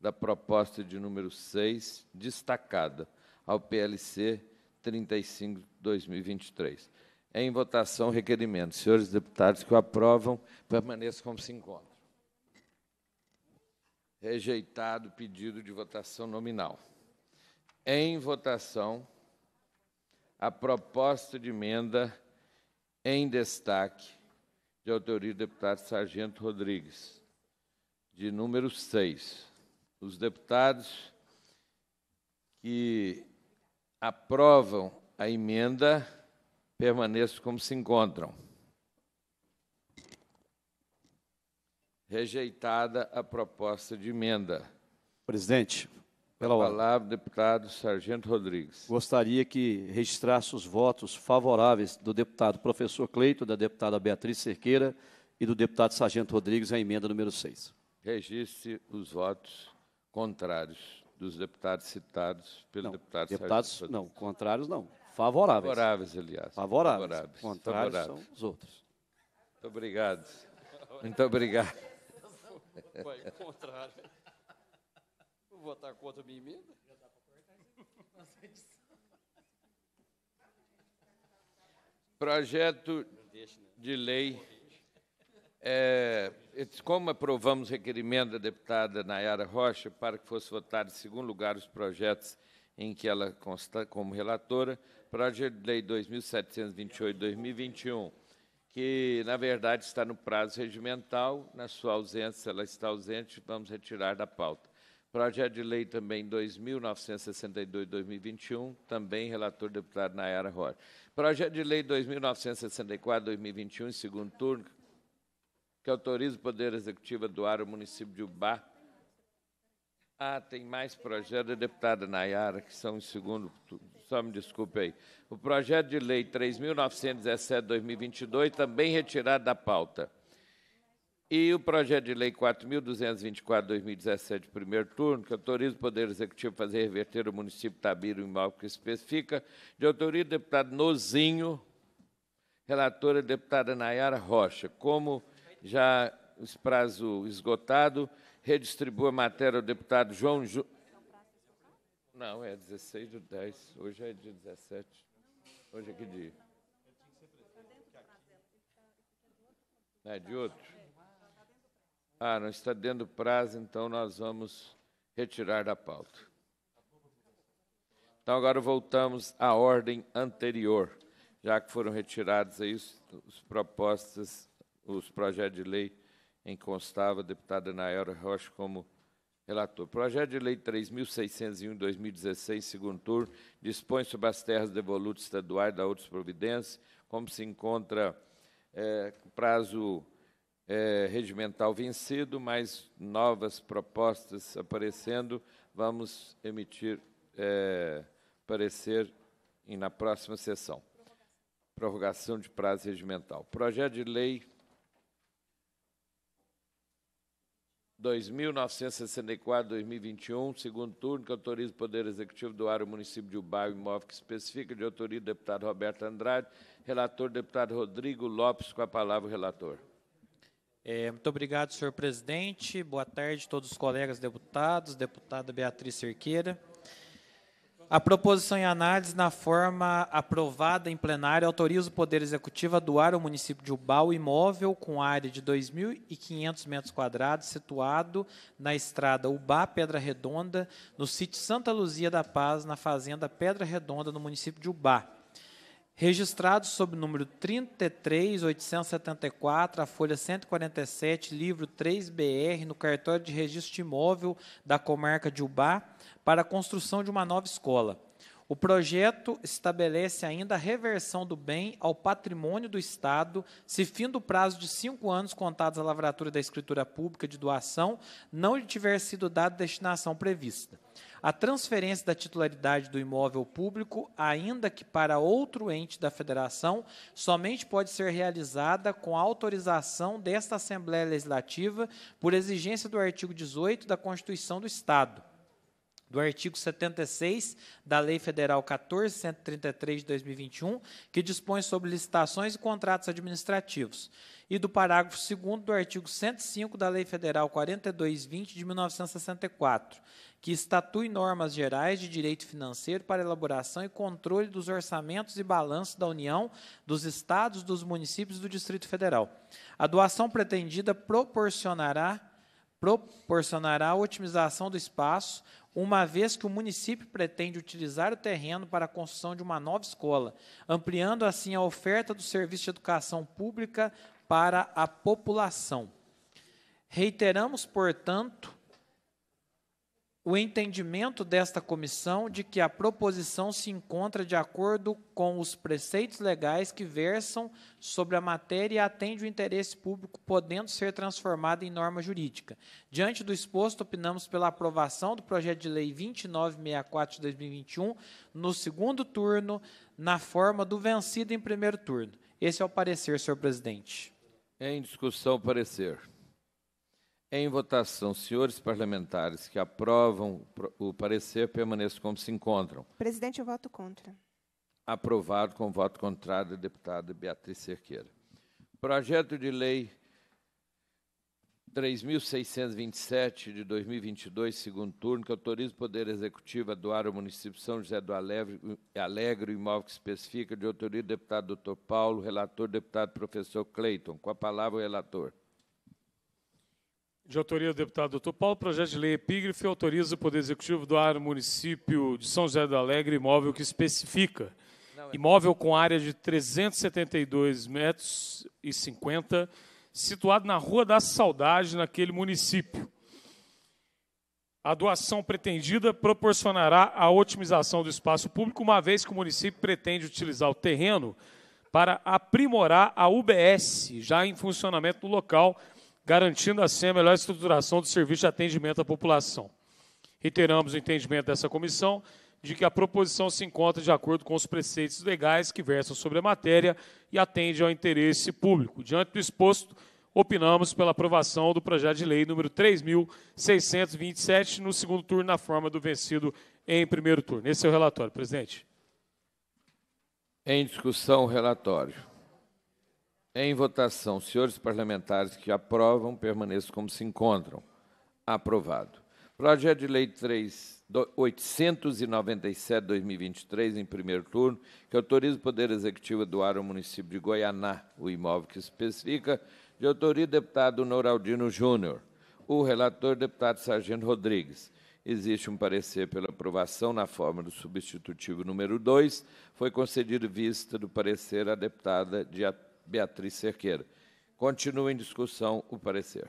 da proposta de número 6, destacada ao PLC 35-2023. É em votação, requerimento. Senhores deputados que o aprovam, permaneçam como se encontram. Rejeitado o pedido de votação nominal em votação a proposta de emenda em destaque de autoria do deputado Sargento Rodrigues, de número 6. Os deputados que aprovam a emenda permaneçam como se encontram. Rejeitada a proposta de emenda. Presidente, pela ordem. Palavra, deputado Sargento Rodrigues. Gostaria que registrasse os votos favoráveis do deputado professor Cleito, da deputada Beatriz Cerqueira e do deputado Sargento Rodrigues à emenda número 6. Registre os votos contrários dos deputados citados pelo não, deputado deputados, Sargento Rodrigues. Não, contrários não, favoráveis. Favoráveis, aliás. Favoráveis. favoráveis. Contrários favoráveis. são os outros. Muito obrigado. Muito obrigado. Foi contrário votar contra a minha emenda? Já dá para cortar isso edição. É projeto né? de lei. É, como aprovamos o requerimento da deputada Nayara Rocha para que fosse votado em segundo lugar os projetos em que ela consta como relatora, projeto de lei 2728-2021, que, na verdade, está no prazo regimental, na sua ausência, ela está ausente, vamos retirar da pauta. Projeto de lei também 2962-2021, também relator deputado Nayara Rocha. Projeto de lei 2964-2021, em segundo turno, que autoriza o Poder Executivo a doar o município de Ubá. Ah, tem mais projeto da deputada Nayara, que são em segundo turno. Só me desculpe aí. O projeto de lei 3.917-2022, também retirado da pauta. E o projeto de lei 4.224, 2017, primeiro turno, que autoriza o Poder Executivo a fazer reverter o município Tabira em mal que especifica, de autoria do deputado Nozinho, relatora deputada Nayara Rocha. Como já esse prazo esgotado, redistribua a matéria ao deputado João... Ju... Não, é 16 de 10, hoje é dia 17. Hoje é que dia? É de outro? Ah, não está dando prazo, então nós vamos retirar da pauta. Então agora voltamos à ordem anterior, já que foram retirados aí os, os propostas, os projetos de lei em constava a deputada Nayara Rocha como relator. Projeto de Lei 3.601, 2016, segundo turno, dispõe sobre as terras devolutas estaduais da Outros Providências, como se encontra é, prazo é, regimental vencido, mais novas propostas aparecendo, vamos emitir é, parecer em, na próxima sessão. Prorrogação de prazo regimental. Projeto de lei 2.964-2021, segundo turno, que autoriza o Poder Executivo do o município de Ubaio imóvel que especifica, de autoria do deputado Roberto Andrade, relator deputado Rodrigo Lopes, com a palavra o relator. É, muito obrigado, senhor presidente. Boa tarde a todos os colegas deputados, deputada Beatriz Cerqueira. A proposição em análise, na forma aprovada em plenário, autoriza o Poder Executivo a doar ao município de Ubá o imóvel com área de 2.500 metros quadrados, situado na estrada Ubá-Pedra Redonda, no sítio Santa Luzia da Paz, na fazenda Pedra Redonda, no município de Ubá registrado sob o número 33874, a folha 147, livro 3BR, no cartório de registro de imóvel da comarca de Ubá, para a construção de uma nova escola. O projeto estabelece ainda a reversão do bem ao patrimônio do Estado, se fim do prazo de cinco anos contados à lavratura da escritura pública de doação não lhe tiver sido dada destinação prevista a transferência da titularidade do imóvel público, ainda que para outro ente da federação, somente pode ser realizada com autorização desta Assembleia Legislativa por exigência do artigo 18 da Constituição do Estado do artigo 76 da Lei Federal 14.133 de 2021, que dispõe sobre licitações e contratos administrativos, e do parágrafo 2 do artigo 105 da Lei Federal 42.20 de 1964, que estatui normas gerais de direito financeiro para elaboração e controle dos orçamentos e balanços da União, dos estados, dos municípios e do Distrito Federal. A doação pretendida proporcionará proporcionará a otimização do espaço, uma vez que o município pretende utilizar o terreno para a construção de uma nova escola, ampliando assim a oferta do serviço de educação pública para a população. Reiteramos, portanto, o entendimento desta comissão de que a proposição se encontra de acordo com os preceitos legais que versam sobre a matéria e atende o interesse público, podendo ser transformada em norma jurídica. Diante do exposto, opinamos pela aprovação do projeto de lei 2964 de 2021 no segundo turno, na forma do vencido em primeiro turno. Esse é o parecer, senhor presidente. É em discussão, parecer. Em votação, senhores parlamentares que aprovam o parecer permaneçam como se encontram. Presidente, eu voto contra. Aprovado com voto contrário deputada Beatriz Cerqueira. Projeto de lei 3.627 de 2022, segundo turno, que autoriza o Poder Executivo a doar ao município São José do Alegre, Alegre o imóvel que especifica, de autoria do deputado doutor Paulo, relator deputado professor Cleiton. Com a palavra o relator de autoria do deputado doutor Paulo, projeto de lei epígrafe autoriza o Poder Executivo doar ao município de São José do Alegre imóvel que especifica é imóvel com área de 372 metros e 50, situado na Rua da Saudade, naquele município. A doação pretendida proporcionará a otimização do espaço público, uma vez que o município pretende utilizar o terreno para aprimorar a UBS, já em funcionamento no local, garantindo assim a melhor estruturação do serviço de atendimento à população. Reiteramos o entendimento dessa comissão de que a proposição se encontra de acordo com os preceitos legais que versam sobre a matéria e atende ao interesse público. Diante do exposto, opinamos pela aprovação do projeto de lei número 3.627 no segundo turno, na forma do vencido em primeiro turno. Esse é o relatório, presidente. Em discussão, relatório. Em votação, senhores parlamentares que aprovam, permaneçam como se encontram. Aprovado. Projeto de Lei 3, 897, 2023, em primeiro turno, que autoriza o Poder Executivo a doar ao município de Goianá o imóvel que especifica, de autoria do deputado Noraldino Júnior. O relator, deputado Sargento Rodrigues. Existe um parecer pela aprovação na forma do substitutivo número 2. Foi concedido vista do parecer à deputada de Beatriz Cerqueira. Continua em discussão o parecer.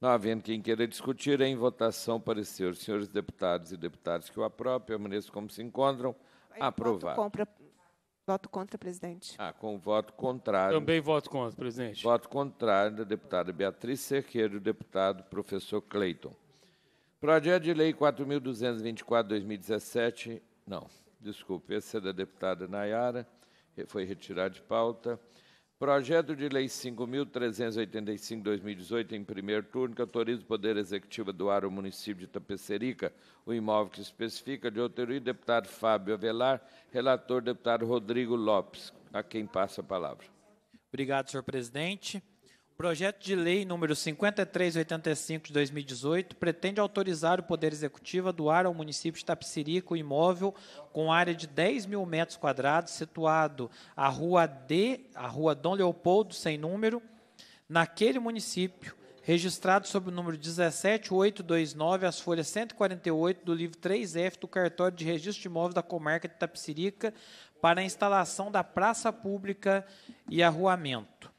Não havendo quem queira discutir, em votação parecer. Os senhores deputados e deputadas que o aprovam, permaneçam como se encontram. Aprovado. Voto contra, voto contra, presidente. Ah, com voto contrário. Também voto contra, presidente. Voto contrário da deputada Beatriz Cerqueira e do deputado professor Cleiton. Projeto de Lei 4.224, 2017, não, desculpe, esse é da deputada Nayara foi retirado de pauta. Projeto de Lei 5.385-2018, em primeiro turno, que autoriza o Poder Executivo a doar ao município de Tapecerica o imóvel que especifica, de autoria do deputado Fábio Avelar, relator deputado Rodrigo Lopes, a quem passa a palavra. Obrigado, senhor presidente. Projeto de Lei número 5385 de 2018 pretende autorizar o Poder Executivo a doar ao município de Tapicirica o imóvel com área de 10 mil metros quadrados, situado à rua D, rua Dom Leopoldo, sem número, naquele município, registrado sob o número 17829, as folhas 148 do livro 3F do cartório de registro de imóveis da comarca de Tapicirica, para a instalação da praça pública e arruamento.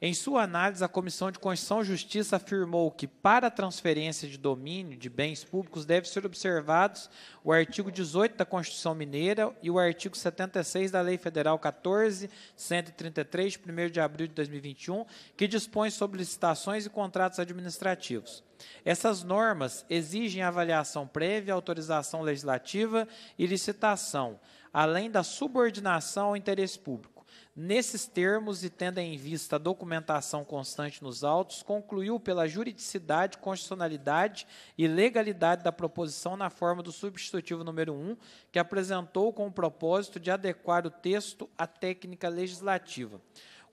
Em sua análise, a Comissão de Constituição e Justiça afirmou que, para a transferência de domínio de bens públicos, deve ser observados o artigo 18 da Constituição Mineira e o artigo 76 da Lei Federal 14.133, de 1 de abril de 2021, que dispõe sobre licitações e contratos administrativos. Essas normas exigem avaliação prévia, autorização legislativa e licitação, além da subordinação ao interesse público nesses termos e tendo em vista a documentação constante nos autos, concluiu pela juridicidade, constitucionalidade e legalidade da proposição na forma do substitutivo número 1, que apresentou com o propósito de adequar o texto à técnica legislativa.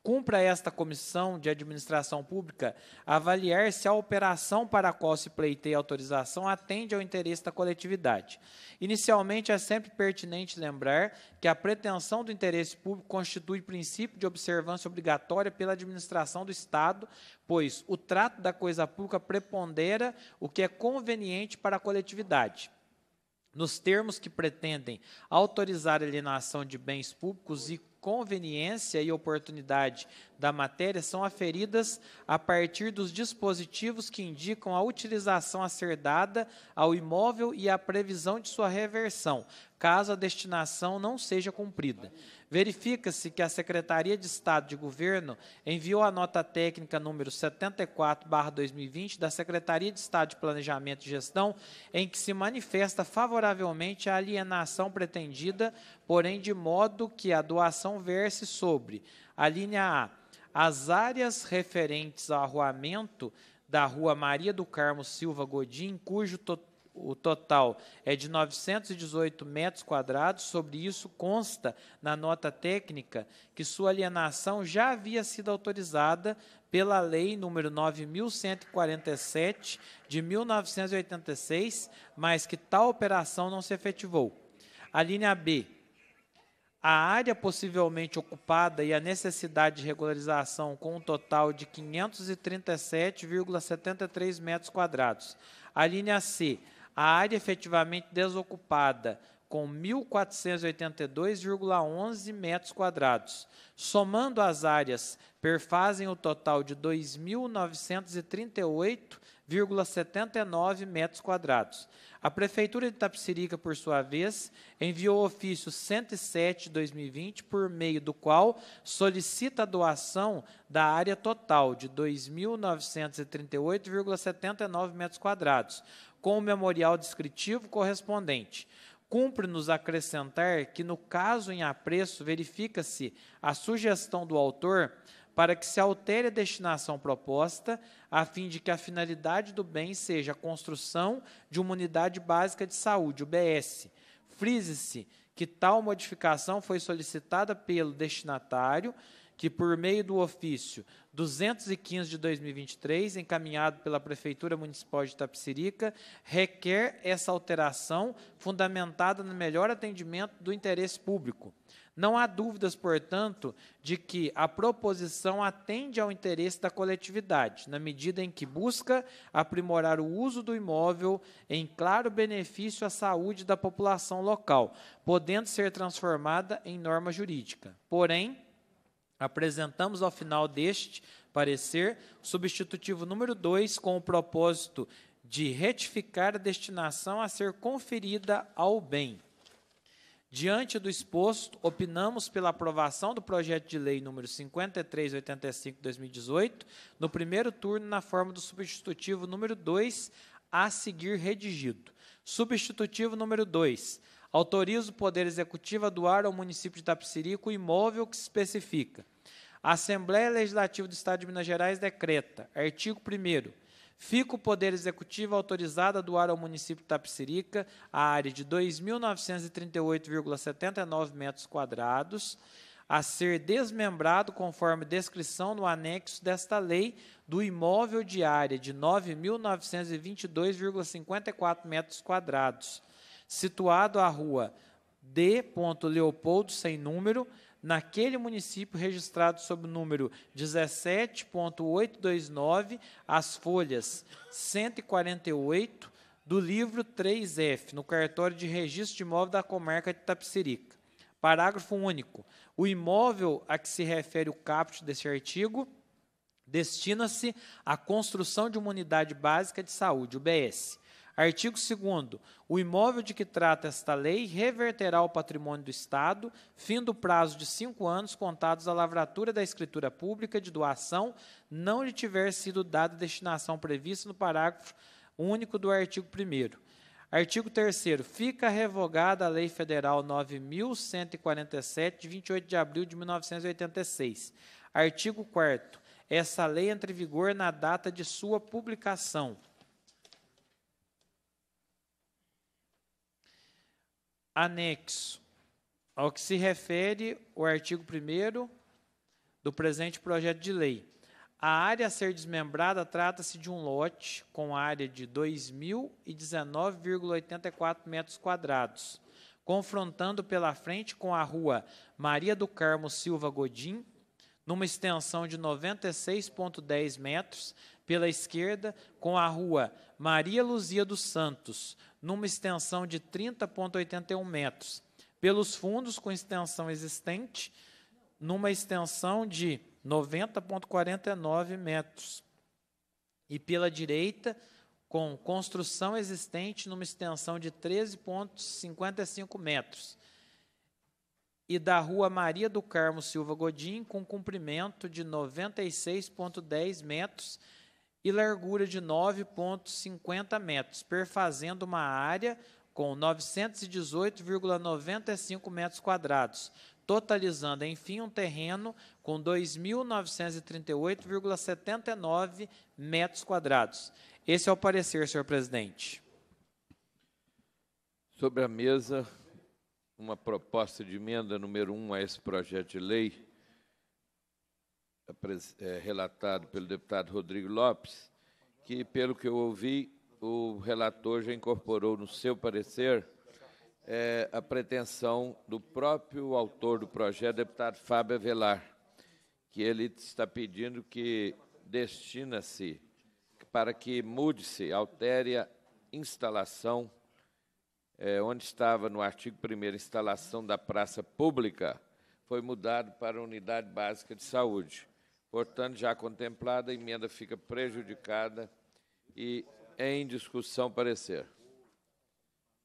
Cumpra esta comissão de administração pública avaliar se a operação para a qual se pleiteia autorização atende ao interesse da coletividade. Inicialmente, é sempre pertinente lembrar que a pretensão do interesse público constitui princípio de observância obrigatória pela administração do Estado, pois o trato da coisa pública prepondera o que é conveniente para a coletividade nos termos que pretendem autorizar a alienação de bens públicos e conveniência e oportunidade da matéria são aferidas a partir dos dispositivos que indicam a utilização a ser dada ao imóvel e a previsão de sua reversão, caso a destinação não seja cumprida verifica-se que a Secretaria de Estado de Governo enviou a nota técnica número 74/2020 da Secretaria de Estado de Planejamento e Gestão, em que se manifesta favoravelmente a alienação pretendida, porém de modo que a doação verse sobre a linha A, as áreas referentes ao arruamento da Rua Maria do Carmo Silva Godin, cujo total o total é de 918 metros quadrados. Sobre isso, consta na nota técnica que sua alienação já havia sido autorizada pela Lei número 9.147, de 1986, mas que tal operação não se efetivou. A linha B. A área possivelmente ocupada e a necessidade de regularização com um total de 537,73 metros quadrados. A linha C a área efetivamente desocupada com 1.482,11 metros quadrados. Somando as áreas, perfazem o total de 2.938,79 metros quadrados. A Prefeitura de Itapsirica, por sua vez, enviou o ofício 107-2020, por meio do qual solicita a doação da área total de 2.938,79 metros quadrados com o memorial descritivo correspondente. Cumpre-nos acrescentar que, no caso em apreço, verifica-se a sugestão do autor para que se altere a destinação proposta, a fim de que a finalidade do bem seja a construção de uma unidade básica de saúde, UBS. Frise-se que tal modificação foi solicitada pelo destinatário, que, por meio do ofício 215 de 2023, encaminhado pela Prefeitura Municipal de Itapsirica, requer essa alteração fundamentada no melhor atendimento do interesse público. Não há dúvidas, portanto, de que a proposição atende ao interesse da coletividade, na medida em que busca aprimorar o uso do imóvel em claro benefício à saúde da população local, podendo ser transformada em norma jurídica. Porém, Apresentamos ao final deste parecer o substitutivo número 2 com o propósito de retificar a destinação a ser conferida ao bem. Diante do exposto, opinamos pela aprovação do projeto de lei número 5385/2018 no primeiro turno na forma do substitutivo número 2 a seguir redigido. Substitutivo número 2 Autoriza o Poder Executivo a doar ao município de Tapicirica o imóvel que se especifica. A Assembleia Legislativa do Estado de Minas Gerais decreta, artigo 1 Fica o Poder Executivo autorizado a doar ao município de Tapicirica a área de 2.938,79 metros quadrados, a ser desmembrado conforme descrição no anexo desta lei do imóvel de área de 9.922,54 metros quadrados situado à rua D. Leopoldo, sem número, naquele município registrado sob o número 17.829, as folhas 148 do livro 3F, no cartório de registro de imóvel da comarca de Tapicerica. Parágrafo único. O imóvel a que se refere o caput deste artigo destina-se à construção de uma unidade básica de saúde, UBS, Artigo 2 O imóvel de que trata esta lei reverterá o patrimônio do Estado, fim do prazo de cinco anos contados à lavratura da escritura pública de doação, não lhe tiver sido dada destinação prevista no parágrafo único do artigo 1 Artigo 3 Fica revogada a Lei Federal 9147 de 28 de abril de 1986. Artigo 4 Essa lei entra em vigor na data de sua publicação. anexo, ao que se refere o artigo 1 do presente projeto de lei. A área a ser desmembrada trata-se de um lote com área de 2.019,84 metros quadrados, confrontando pela frente com a rua Maria do Carmo Silva Godin, numa extensão de 96,10 metros, pela esquerda com a rua Maria Luzia dos Santos, numa extensão de 30,81 metros, pelos fundos com extensão existente, numa extensão de 90,49 metros, e pela direita com construção existente numa extensão de 13,55 metros e da Rua Maria do Carmo Silva Godin com comprimento de 96,10 metros e largura de 9,50 metros, perfazendo uma área com 918,95 metros quadrados, totalizando, enfim, um terreno com 2.938,79 metros quadrados. Esse é o parecer, senhor presidente. Sobre a mesa, uma proposta de emenda número 1 um a esse projeto de lei é, relatado pelo deputado Rodrigo Lopes, que, pelo que eu ouvi, o relator já incorporou no seu parecer é, a pretensão do próprio autor do projeto, deputado Fábio Avelar, que ele está pedindo que destina-se para que mude-se, altere a instalação, é, onde estava no artigo 1 instalação da praça pública, foi mudado para unidade básica de saúde. Portanto, já contemplada, a emenda fica prejudicada e em discussão parecer.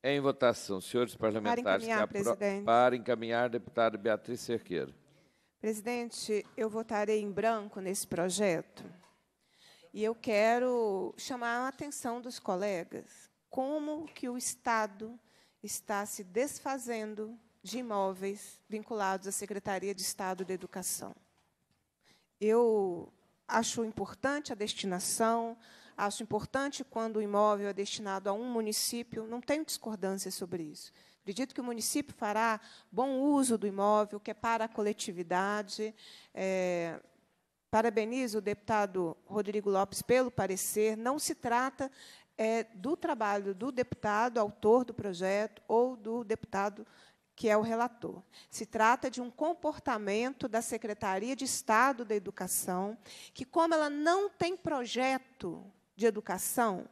Em votação, senhores parlamentares para encaminhar, presidente. para encaminhar deputada Beatriz Cerqueira. Presidente, eu votarei em branco nesse projeto. E eu quero chamar a atenção dos colegas como que o Estado está se desfazendo de imóveis vinculados à Secretaria de Estado da Educação. Eu acho importante a destinação, acho importante quando o imóvel é destinado a um município, não tenho discordância sobre isso. Acredito que o município fará bom uso do imóvel, que é para a coletividade. É, parabenizo o deputado Rodrigo Lopes pelo parecer. Não se trata é, do trabalho do deputado, autor do projeto, ou do deputado que é o relator. Se trata de um comportamento da Secretaria de Estado da Educação, que, como ela não tem projeto de educação,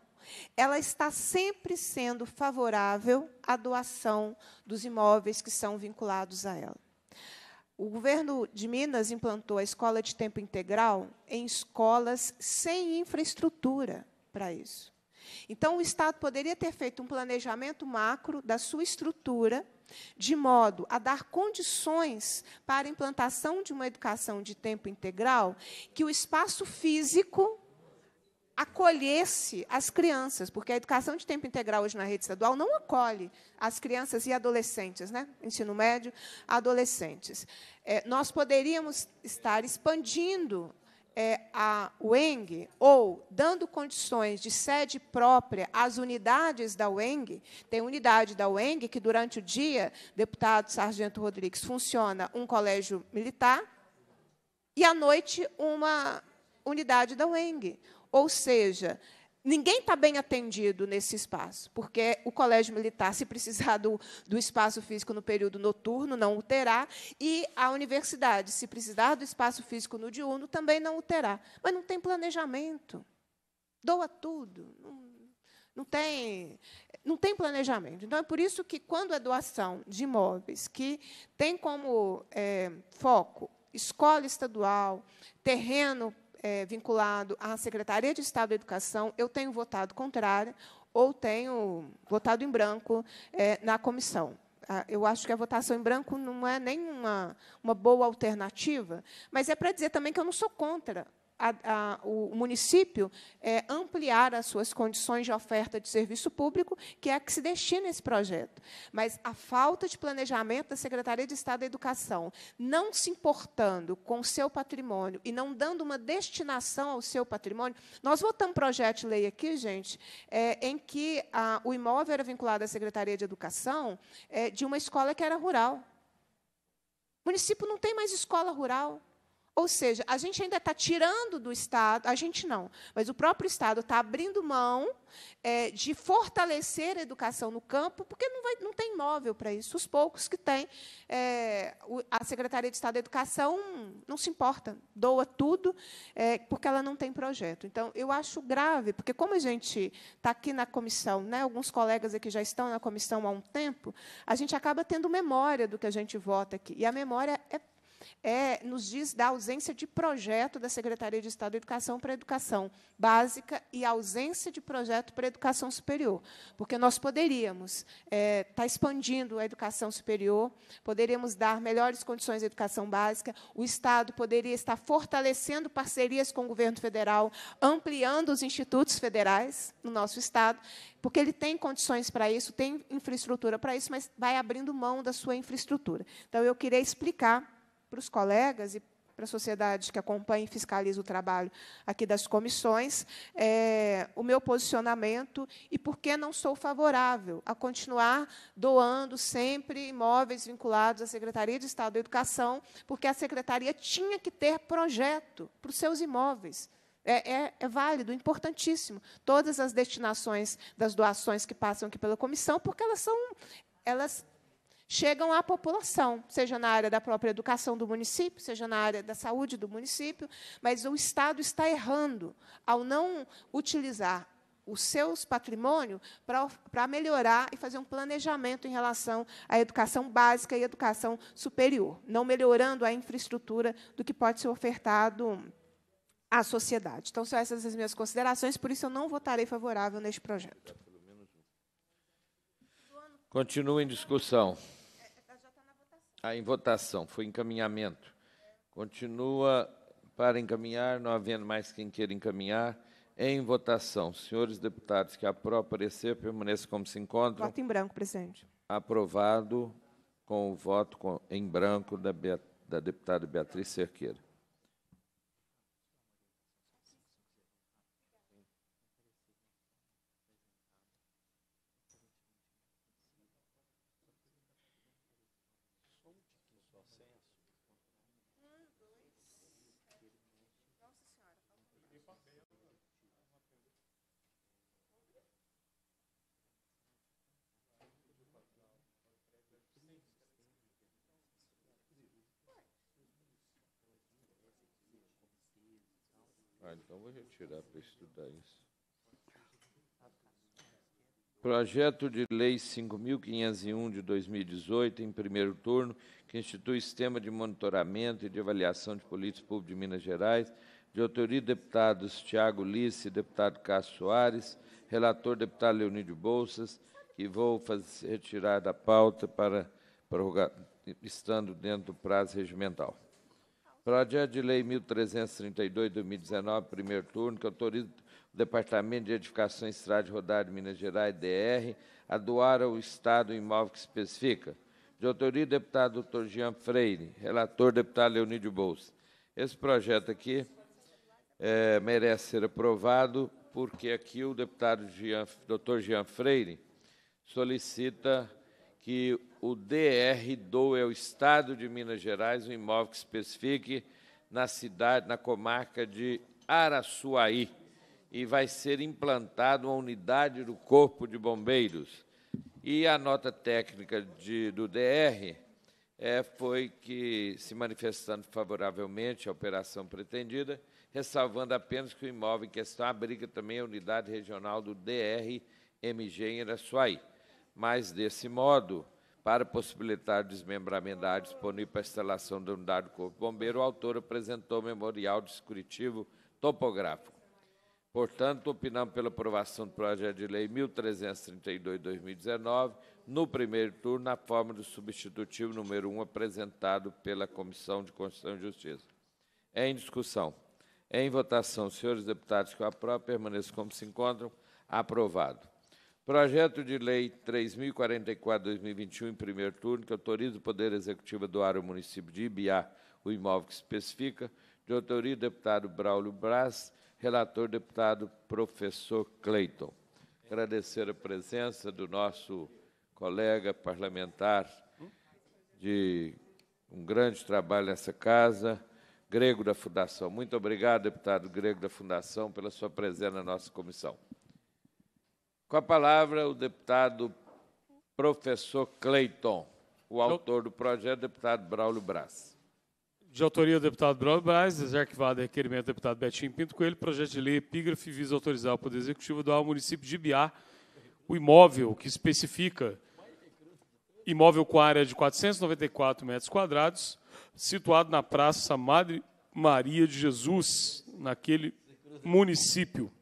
ela está sempre sendo favorável à doação dos imóveis que são vinculados a ela. O governo de Minas implantou a escola de tempo integral em escolas sem infraestrutura para isso. Então, o Estado poderia ter feito um planejamento macro da sua estrutura de modo a dar condições para a implantação de uma educação de tempo integral, que o espaço físico acolhesse as crianças, porque a educação de tempo integral hoje na rede estadual não acolhe as crianças e adolescentes, né? ensino médio, adolescentes. É, nós poderíamos estar expandindo é, a UENG, ou dando condições de sede própria às unidades da UENG, tem unidade da UENG que, durante o dia, deputado Sargento Rodrigues, funciona um colégio militar, e à noite uma unidade da UENG. Ou seja, Ninguém está bem atendido nesse espaço, porque o colégio militar, se precisar do, do espaço físico no período noturno, não o terá, e a universidade, se precisar do espaço físico no diurno, também não o terá. Mas não tem planejamento. Doa tudo. Não, não tem, não tem planejamento. Então, é por isso que, quando a é doação de imóveis, que tem como é, foco escola estadual, terreno é, vinculado à Secretaria de Estado da Educação, eu tenho votado contrário ou tenho votado em branco é, na comissão. Ah, eu acho que a votação em branco não é nenhuma uma boa alternativa, mas é para dizer também que eu não sou contra a, a, o município é, ampliar as suas condições de oferta de serviço público, que é a que se destina esse projeto. Mas a falta de planejamento da Secretaria de Estado da Educação, não se importando com o seu patrimônio e não dando uma destinação ao seu patrimônio. Nós votamos um projeto de lei aqui, gente, é, em que a, o imóvel era vinculado à Secretaria de Educação é, de uma escola que era rural. O município não tem mais escola rural. Ou seja, a gente ainda está tirando do Estado, a gente não, mas o próprio Estado está abrindo mão é, de fortalecer a educação no campo, porque não, vai, não tem imóvel para isso. Os poucos que têm, é, a Secretaria de Estado da Educação não se importa, doa tudo, é, porque ela não tem projeto. Então, eu acho grave, porque como a gente está aqui na comissão, né, alguns colegas aqui já estão na comissão há um tempo, a gente acaba tendo memória do que a gente vota aqui. E a memória é é, nos diz da ausência de projeto da Secretaria de Estado de Educação para a educação básica e ausência de projeto para a educação superior. Porque nós poderíamos é, estar tá expandindo a educação superior, poderíamos dar melhores condições à educação básica, o Estado poderia estar fortalecendo parcerias com o governo federal, ampliando os institutos federais no nosso Estado, porque ele tem condições para isso, tem infraestrutura para isso, mas vai abrindo mão da sua infraestrutura. Então, eu queria explicar para os colegas e para a sociedade que acompanha e fiscaliza o trabalho aqui das comissões, é, o meu posicionamento e por que não sou favorável a continuar doando sempre imóveis vinculados à Secretaria de Estado da Educação, porque a Secretaria tinha que ter projeto para os seus imóveis. É, é, é, válido, importantíssimo. Todas as destinações das doações que passam aqui pela comissão, porque elas são. Elas chegam à população, seja na área da própria educação do município, seja na área da saúde do município, mas o Estado está errando ao não utilizar os seus patrimônios para, para melhorar e fazer um planejamento em relação à educação básica e educação superior, não melhorando a infraestrutura do que pode ser ofertado à sociedade. Então, são essas as minhas considerações, por isso eu não votarei favorável neste projeto. Continua em discussão. Ah, em votação, foi encaminhamento. Continua para encaminhar, não havendo mais quem queira encaminhar. Em votação, senhores deputados que aprovam parecer, permaneçam como se encontram. Voto em branco, presidente. Aprovado com o voto em branco da, da deputada Beatriz Cerqueira. Então vou retirar para estudar isso. Projeto de Lei 5.501 de 2018, em primeiro turno, que institui sistema de monitoramento e de avaliação de políticas públicas de Minas Gerais, de autoria deputados Tiago Lice, deputado Cássio Soares, relator deputado Leonídio Bolsas, que vou fazer, retirar da pauta para prorrogar, estando dentro do prazo regimental. Projeto de Lei 1332, 2019, primeiro turno, que autoriza o Departamento de Edificação Estrada de Rodar de Minas Gerais, DR, a doar ao Estado o imóvel que especifica. De autoria, deputado Dr. Jean Freire. Relator, deputado Leonídio Bolsa. Esse projeto aqui é, merece ser aprovado, porque aqui o deputado Jean, Dr. Jean Freire solicita que o DR doe ao Estado de Minas Gerais um imóvel que especifique na cidade, na comarca de Araçuaí, e vai ser implantado uma unidade do Corpo de Bombeiros. E a nota técnica de, do DR é, foi que, se manifestando favoravelmente à operação pretendida, ressalvando apenas que o imóvel em questão abriga também a unidade regional do DRMG em Araçuaí mas desse modo, para possibilitar o desmembramento da área disponível para a instalação da unidade do Corpo Bombeiro, o autor apresentou o memorial descritivo topográfico. Portanto, opinamos pela aprovação do projeto de lei 1332-2019, no primeiro turno, na forma do substitutivo número 1 apresentado pela Comissão de Constituição e Justiça. Em discussão. Em votação, senhores deputados que eu aprovo, permaneçam como se encontram. Aprovado. Projeto de Lei 3044-2021, em primeiro turno, que autoriza o Poder Executivo a doar ao município de Ibiá o imóvel que especifica, de autoria do deputado Braulio Braz, relator deputado professor Cleiton. Agradecer a presença do nosso colega parlamentar de um grande trabalho nessa casa, Grego da Fundação. Muito obrigado, deputado Grego da Fundação, pela sua presença na nossa comissão. Com a palavra, o deputado professor Cleiton, o autor do projeto, deputado Braulio Braz. De autoria do deputado Braulio Braz, desarquivado requerimento do deputado Betinho Pinto Coelho, projeto de lei epígrafe visa autorizar o Poder Executivo do ao município de Ibiá o imóvel que especifica imóvel com área de 494 metros quadrados, situado na Praça Madre Maria de Jesus, naquele município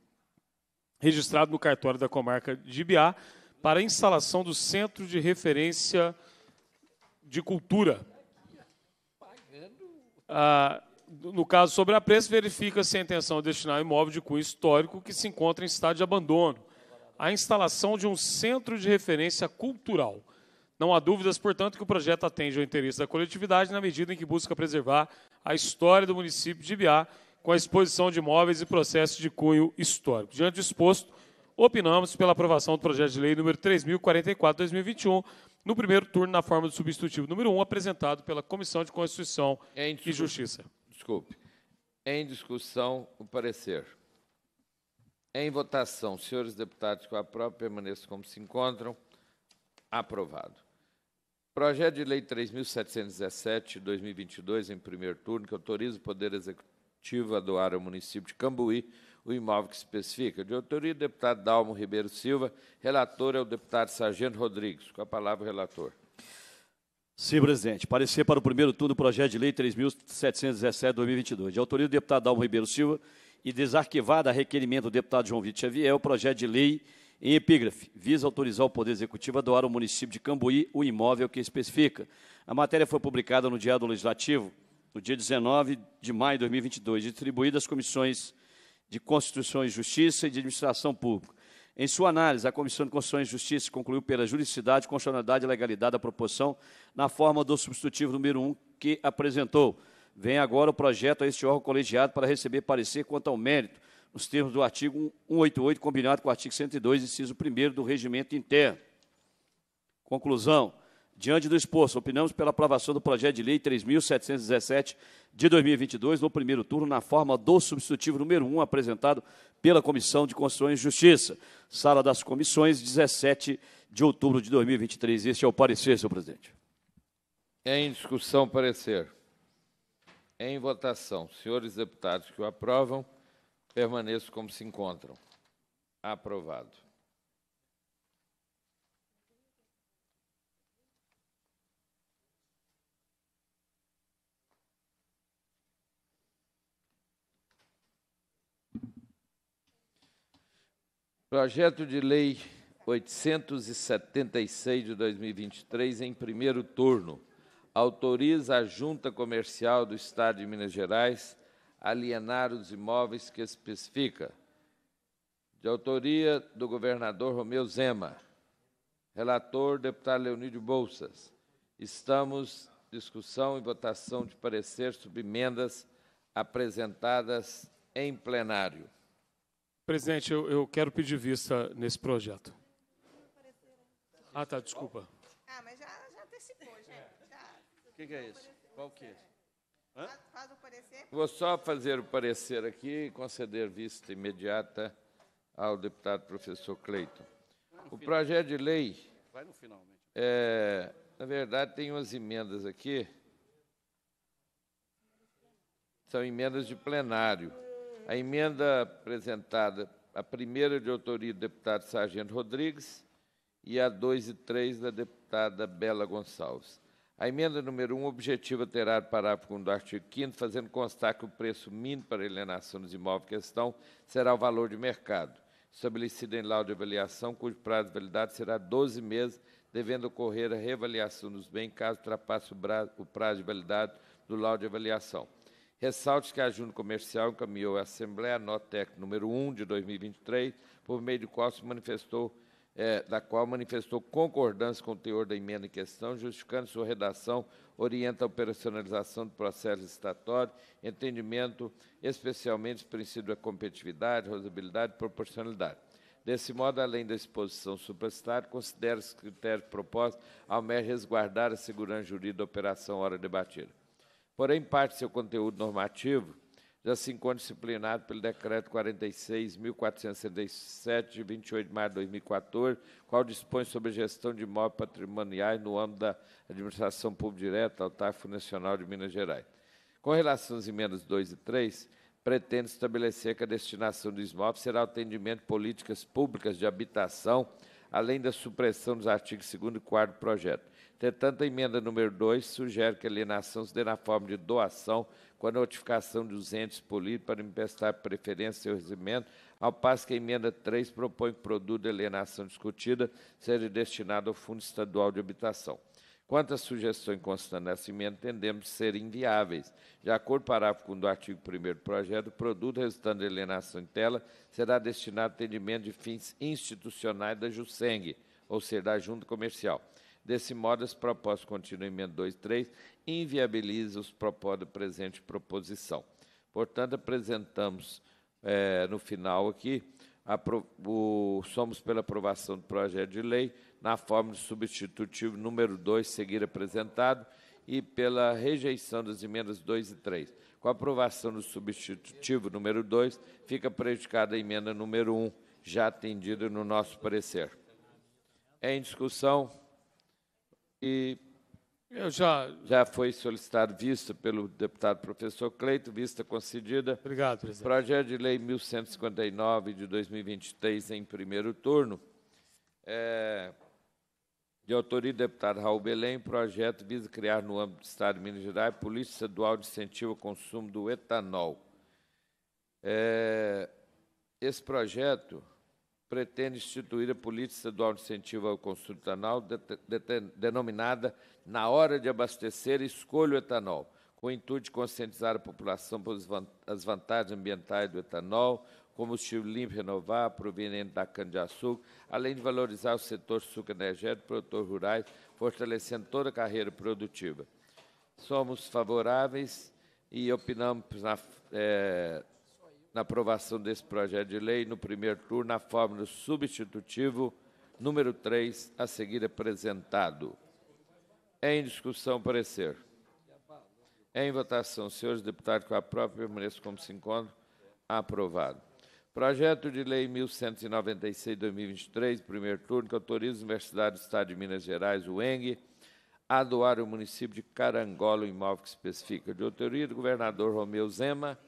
registrado no cartório da comarca de Ibiá para a instalação do Centro de Referência de Cultura. Ah, no caso sobre a preço, verifica-se a intenção de destinar imóvel de cunho histórico que se encontra em estado de abandono. A instalação de um centro de referência cultural. Não há dúvidas, portanto, que o projeto atende ao interesse da coletividade na medida em que busca preservar a história do município de Ibiá com a exposição de imóveis e processos de cunho histórico. Diante disposto, opinamos pela aprovação do projeto de lei número 3044/2021 no primeiro turno na forma do substitutivo número 1 apresentado pela Comissão de Constituição e Justiça. Desculpe. Em discussão, o parecer. Em votação, senhores deputados que própria, permaneçam como se encontram. Aprovado. Projeto de Lei 3.717, 2022, em primeiro turno, que autoriza o Poder Executivo executivo a doar ao município de Cambuí o imóvel que especifica. De autoria, do deputado Dalmo Ribeiro Silva. Relator é o deputado Sargento Rodrigues. Com a palavra, o relator. Sim, presidente. Parecer para o primeiro turno do projeto de lei 3.717-2022. De autoria do deputado Dalmo Ribeiro Silva e desarquivada a requerimento do deputado João Vítor Xavier, o projeto de lei em epígrafe visa autorizar o Poder Executivo a doar ao município de Cambuí o imóvel que especifica. A matéria foi publicada no Diário Legislativo, no dia 19 de maio de 2022, distribuída às comissões de Constituição e Justiça e de Administração Pública. Em sua análise, a Comissão de Constituição e Justiça concluiu pela juridicidade, constitucionalidade e legalidade da proposição na forma do substitutivo número 1 que apresentou. Vem agora o projeto a este órgão colegiado para receber parecer quanto ao mérito, nos termos do artigo 188, combinado com o artigo 102, inciso 1 do Regimento Interno. Conclusão. Diante do exposto, opinamos pela aprovação do projeto de lei 3.717 de 2022, no primeiro turno, na forma do substitutivo número 1, apresentado pela Comissão de Constituição e Justiça, Sala das Comissões, 17 de outubro de 2023. Este é o parecer, senhor presidente. Em discussão, parecer. Em votação, senhores deputados que o aprovam, permaneço como se encontram. Aprovado. Projeto de Lei 876 de 2023, em primeiro turno, autoriza a Junta Comercial do Estado de Minas Gerais a alienar os imóveis que especifica. De autoria do governador Romeu Zema. Relator, deputado Leonídio Bolsas. Estamos discussão e votação de parecer sobre emendas apresentadas em plenário. Presidente, eu, eu quero pedir vista nesse projeto. Ah, tá, desculpa. Ah, mas já, já antecipou, gente. O que, que é isso? Qual que é? Hã? Faz o parecer. Vou só fazer o parecer aqui e conceder vista imediata ao deputado professor Cleiton. O projeto de lei... Vai no final, é, na verdade, tem umas emendas aqui. São emendas de plenário. A emenda apresentada, a primeira de autoria do deputado Sargento Rodrigues e a 2 e 3 da deputada Bela Gonçalves. A emenda número 1 um objetiva alterar o parágrafo 1 do artigo 5 fazendo constar que o preço mínimo para a alienação dos imóveis em questão será o valor de mercado, estabelecido em laudo de avaliação, cujo prazo de validade será 12 meses, devendo ocorrer a reavaliação dos bens caso ultrapasse o prazo de validade do laudo de avaliação. Ressalte que a Junta Comercial encaminhou à Assembleia a nota técnica número 1 de 2023, por meio do qual se manifestou, é, da qual manifestou concordância com o teor da emenda em questão, justificando sua redação, orienta a operacionalização do processo estatório, entendimento especialmente do princípio da competitividade, razoabilidade e proporcionalidade. Desse modo, além da exposição supracitada, considera se critério proposto ao MER resguardar a segurança jurídica da operação hora debatida. Porém, parte do seu conteúdo normativo já se encontra disciplinado pelo Decreto 46.467, de 28 de maio de 2014, qual dispõe sobre a gestão de imóveis patrimoniais no âmbito da administração pública direta ao TAF Nacional de Minas Gerais. Com relação às emendas 2 e 3, pretende estabelecer que a destinação dos imóveis será o atendimento de políticas públicas de habitação, além da supressão dos artigos 2 e 4 do projeto Entretanto, a emenda número 2 sugere que a alienação se dê na forma de doação com a notificação dos entes políticos para emprestar preferência ao recebimento, ao passo que a emenda 3 propõe que o produto da alienação discutida seja destinado ao Fundo Estadual de Habitação. Quanto às sugestões constantes nessa emenda, entendemos ser inviáveis. De acordo com o parágrafo do artigo 1 do projeto, o produto resultante da alienação em tela será destinado ao atendimento de fins institucionais da JUSENG, ou seja, da Junta Comercial. Desse modo, as propostas continuam emenda 2 e 3 inviabiliza os propósitos presente proposição. Portanto, apresentamos é, no final aqui, o, somos pela aprovação do projeto de lei na forma de substitutivo número 2, seguir apresentado, e pela rejeição das emendas 2 e 3. Com a aprovação do substitutivo número 2, fica prejudicada a emenda número 1, um, já atendida no nosso parecer. Em discussão. E eu já já foi solicitado vista pelo deputado professor Cleito, vista concedida. Obrigado, presidente. Projeto de lei 1159 de 2023 em primeiro turno. É, de autoria do deputado Raul Belém, projeto visa criar no âmbito do Estado de Minas Gerais Polícia Estadual de Incentivo ao Consumo do Etanol. É, esse projeto pretende instituir a política do incentivo ao consumo de etanol, de, de, denominada Na Hora de Abastecer, Escolha o Etanol, com o intuito de conscientizar a população para as vantagens ambientais do etanol, combustível limpo renovável proveniente da cana-de-açúcar, além de valorizar o setor suco energético, produtor rurais, fortalecendo toda a carreira produtiva. Somos favoráveis e opinamos na, é, na aprovação desse projeto de lei no primeiro turno na forma do substitutivo número 3, a seguir apresentado. Em discussão, parecer. Em votação, senhores deputados, com a própria, permaneço como se encontra. Aprovado. Projeto de Lei 1196-2023, primeiro turno, que autoriza a Universidade do Estado de Minas Gerais, o ENG, a doar o município de Carangola, o imóvel que especifica. De autoria do governador Romeu Zema,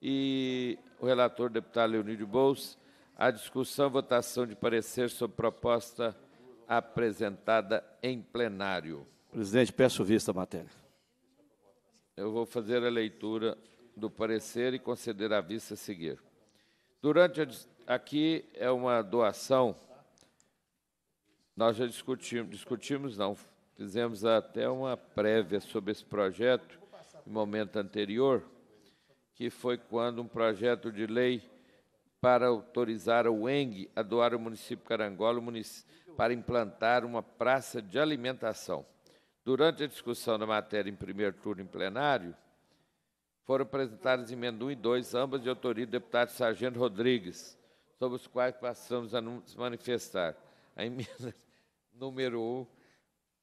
e o relator, deputado Leonid Bols, a discussão, votação de parecer sobre proposta apresentada em plenário. Presidente, peço vista à matéria. Eu vou fazer a leitura do parecer e conceder a vista a seguir. Durante a, aqui é uma doação. Nós já discutimos, discutimos não, fizemos até uma prévia sobre esse projeto em momento anterior que foi quando um projeto de lei para autorizar a UENG a doar o município Carangola para implantar uma praça de alimentação. Durante a discussão da matéria em primeiro turno em plenário, foram apresentadas emenda 1 e 2, ambas de autoria do deputado Sargento Rodrigues, sobre os quais passamos a nos manifestar. A emenda número 1,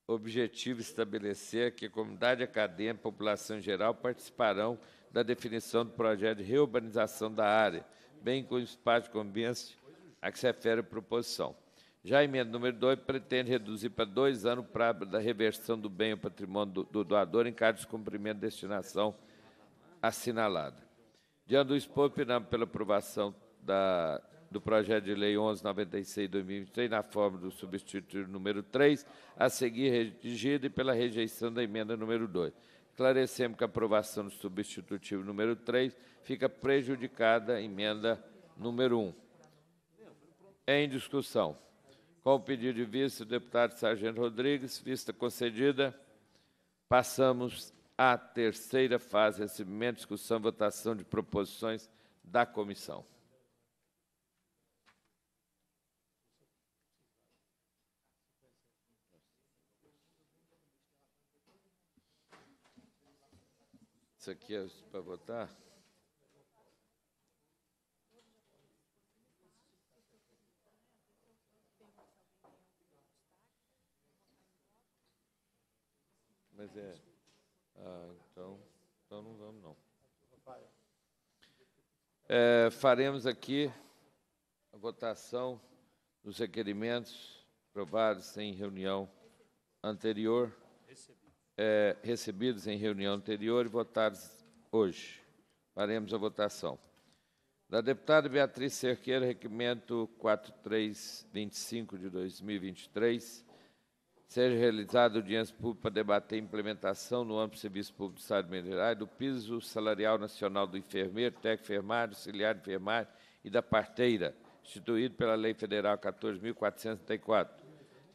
objetivo estabelecer que a comunidade acadêmica, a população em geral, participarão da definição do projeto de reurbanização da área, bem como espaço de convivência a que se refere a proposição. Já a emenda número 2 pretende reduzir para dois anos o prazo da reversão do bem ao patrimônio do, do doador em caso de descumprimento da destinação assinalada. Diante do expor, opinamos pela aprovação da, do projeto de lei 1196-2023, na forma do substituto número 3, a seguir redigida, e pela rejeição da emenda número 2. Esclarecemos que a aprovação do substitutivo número 3 fica prejudicada a emenda número 1. Em discussão. Com o pedido de vista do deputado Sargento Rodrigues, vista concedida, passamos à terceira fase, recebimento, discussão, votação de proposições da comissão. Isso aqui é para votar? Mas é. Ah, então, então não vamos, não. É, faremos aqui a votação dos requerimentos aprovados em reunião anterior é, recebidos em reunião anterior e votados hoje. Faremos a votação. Da deputada Beatriz Cerqueira, requerimento 4325 de 2023, seja realizada audiência pública para debater a implementação no âmbito do Serviço Público do Estado de Minas Gerais do piso salarial nacional do enfermeiro, técnico enfermário, auxiliar de enfermagem e da parteira, instituído pela Lei Federal 14.434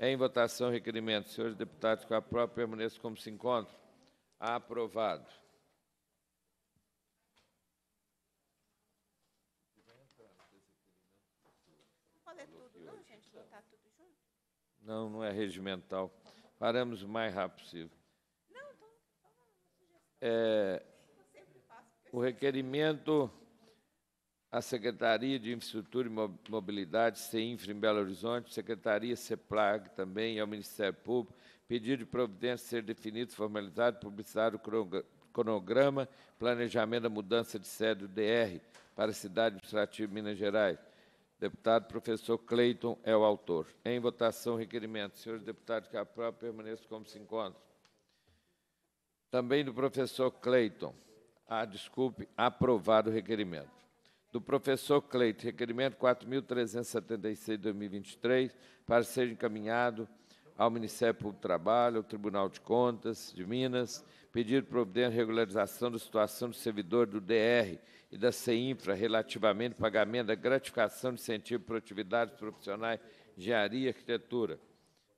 em votação, requerimento. Senhores deputados, com a própria permaneça como se encontra. Aprovado. Não, não é regimental. Paramos o mais rápido possível. Não, então, uma então sugestão. É, o requerimento a Secretaria de Infraestrutura e Mobilidade, CINFRA, em Belo Horizonte, Secretaria CEPLAG também e ao Ministério Público, pedido de providência ser definido, formalizado, publicado o cronograma, planejamento da mudança de sede do DR para a cidade administrativa de Minas Gerais. Deputado professor Cleiton é o autor. Em votação, requerimento. Senhores deputados que aprovam, permaneçam como se encontram. Também do professor Cleiton. Ah, desculpe, aprovado o requerimento do professor Cleito, requerimento 4.376-2023, para ser encaminhado ao Ministério Público do Trabalho, ao Tribunal de Contas de Minas, pedido de regularização da situação do servidor do DR e da CEINFRA relativamente ao pagamento da gratificação de incentivo para atividades profissionais de engenharia e arquitetura.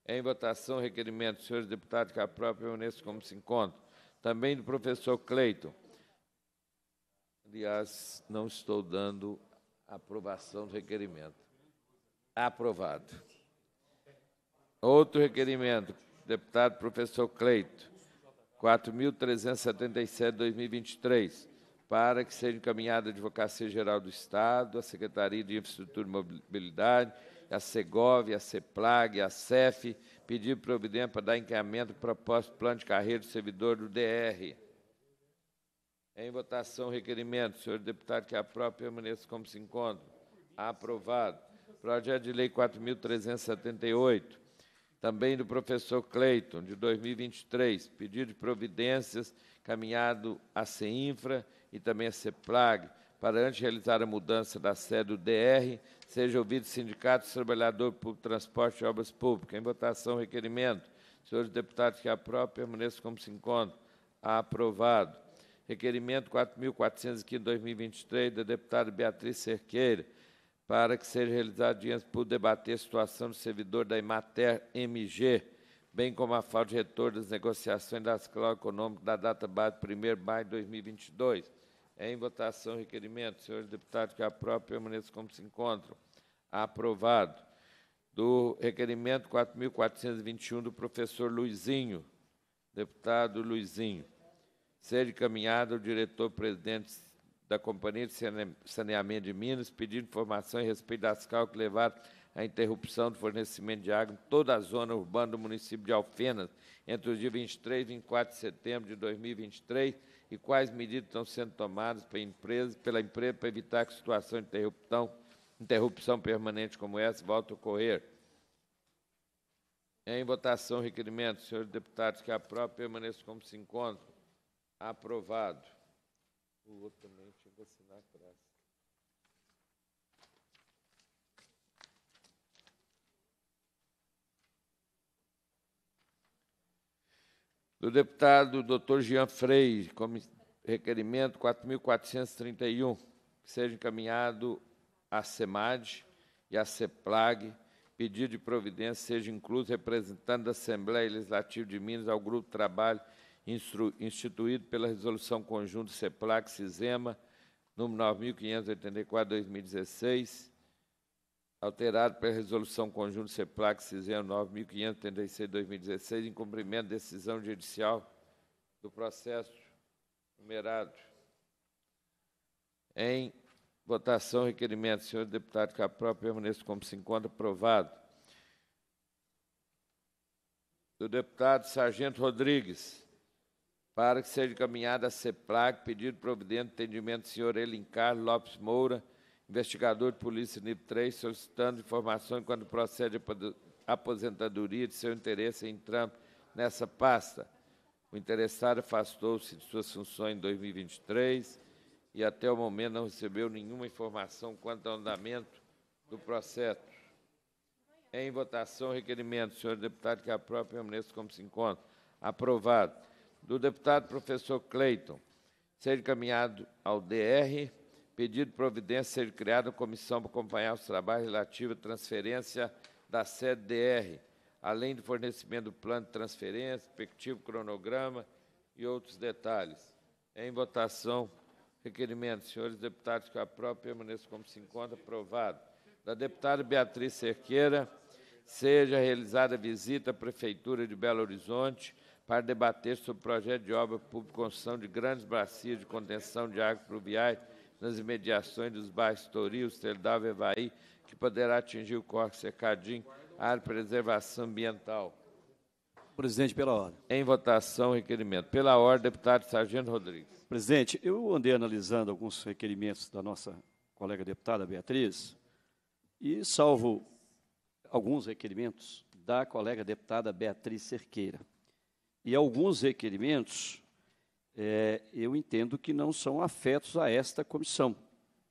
Em votação, requerimento, senhores deputados, que aprovem própria Unesco como se encontra. Também do professor Cleiton Aliás, não estou dando aprovação do requerimento. Aprovado. Outro requerimento, deputado professor Cleito, 4.377-2023, para que seja encaminhada à Advocacia Geral do Estado, à Secretaria de Infraestrutura e Mobilidade, à Segov, à CEPLAG, à CEF, pedir providência para dar encaminhamento proposta plano de carreira do servidor do DR. Em votação, requerimento, senhor deputado, que aprove permaneça como se encontra. Aprovado. Projeto de Lei 4.378, também do professor Cleiton, de 2023, pedido de providências caminhado à CEINFRA e também à CEPLAG, para antes realizar a mudança da sede do DR, seja ouvido o Sindicato trabalhador Trabalhadores Público Transporte e Obras Públicas. Em votação, requerimento. Senhores deputados que própria permaneça como se encontra, Aprovado. Requerimento 4.405 2023, da deputada Beatriz Cerqueira, para que seja realizado diante por debater a situação do servidor da Imater MG, bem como a falta de retorno das negociações das cláusulas econômicas da data base 1 de maio de 2022. É em votação, requerimento. Senhores deputados que própria permaneçam como se encontram. Aprovado. Do requerimento 4.421 do professor Luizinho. Deputado Luizinho seja encaminhado ao diretor-presidente da Companhia de Saneamento de Minas, pedindo informação a respeito das causas que levaram à interrupção do fornecimento de água em toda a zona urbana do município de Alfenas, entre os dias 23 e 24 de setembro de 2023, e quais medidas estão sendo tomadas pela empresa, pela empresa para evitar que situação de interrupção, interrupção permanente como essa volte a ocorrer. Em votação, requerimento, senhores deputados, que a própria permaneça como se encontra. Aprovado. O outro também tinha que assinar atrás. Do deputado Dr. Jean Frei, como requerimento 4.431, que seja encaminhado à SEMAD e à CEPLAG, pedido de providência seja incluso representante da Assembleia Legislativa de Minas ao grupo de trabalho instituído pela Resolução Conjunto CEPLAC-CISEMA, número 9584-2016, alterado pela Resolução Conjunto CEPLAC-CISEMA 9586-2016, em cumprimento da decisão judicial do processo numerado. Em votação, requerimento. Senhor deputado Capró, permaneça como se encontra aprovado. Do deputado Sargento Rodrigues para que seja encaminhada a CEPLAC, pedido providente atendimento do senhor Elincar Lopes Moura, investigador de polícia NIP 3, solicitando informações quando procede a aposentadoria de seu interesse em trampo nessa pasta. O interessado afastou-se de suas funções em 2023 e até o momento não recebeu nenhuma informação quanto ao andamento do processo. Em votação, requerimento, senhor deputado, que a própria ministra, como se encontra. Aprovado do deputado professor Cleiton, ser encaminhado ao DR, pedido providência ser criada uma comissão para acompanhar os trabalhos relativos à transferência da sede DR, além do fornecimento do plano de transferência, respectivo cronograma e outros detalhes. Em votação, requerimento, senhores deputados, que própria permaneça como se encontra, aprovado. Da deputada Beatriz Cerqueira, seja realizada visita à Prefeitura de Belo Horizonte, para debater sobre o projeto de obra pública construção de grandes bacias de contenção de águas pluviais nas imediações dos bairros Toril, Estreldava e Evaí, que poderá atingir o Corte Secadinho, área de preservação ambiental. Presidente, pela ordem. Em votação, requerimento. Pela ordem, deputado Sargento Rodrigues. Presidente, eu andei analisando alguns requerimentos da nossa colega deputada Beatriz, e salvo alguns requerimentos da colega deputada Beatriz Cerqueira. E alguns requerimentos é, eu entendo que não são afetos a esta comissão,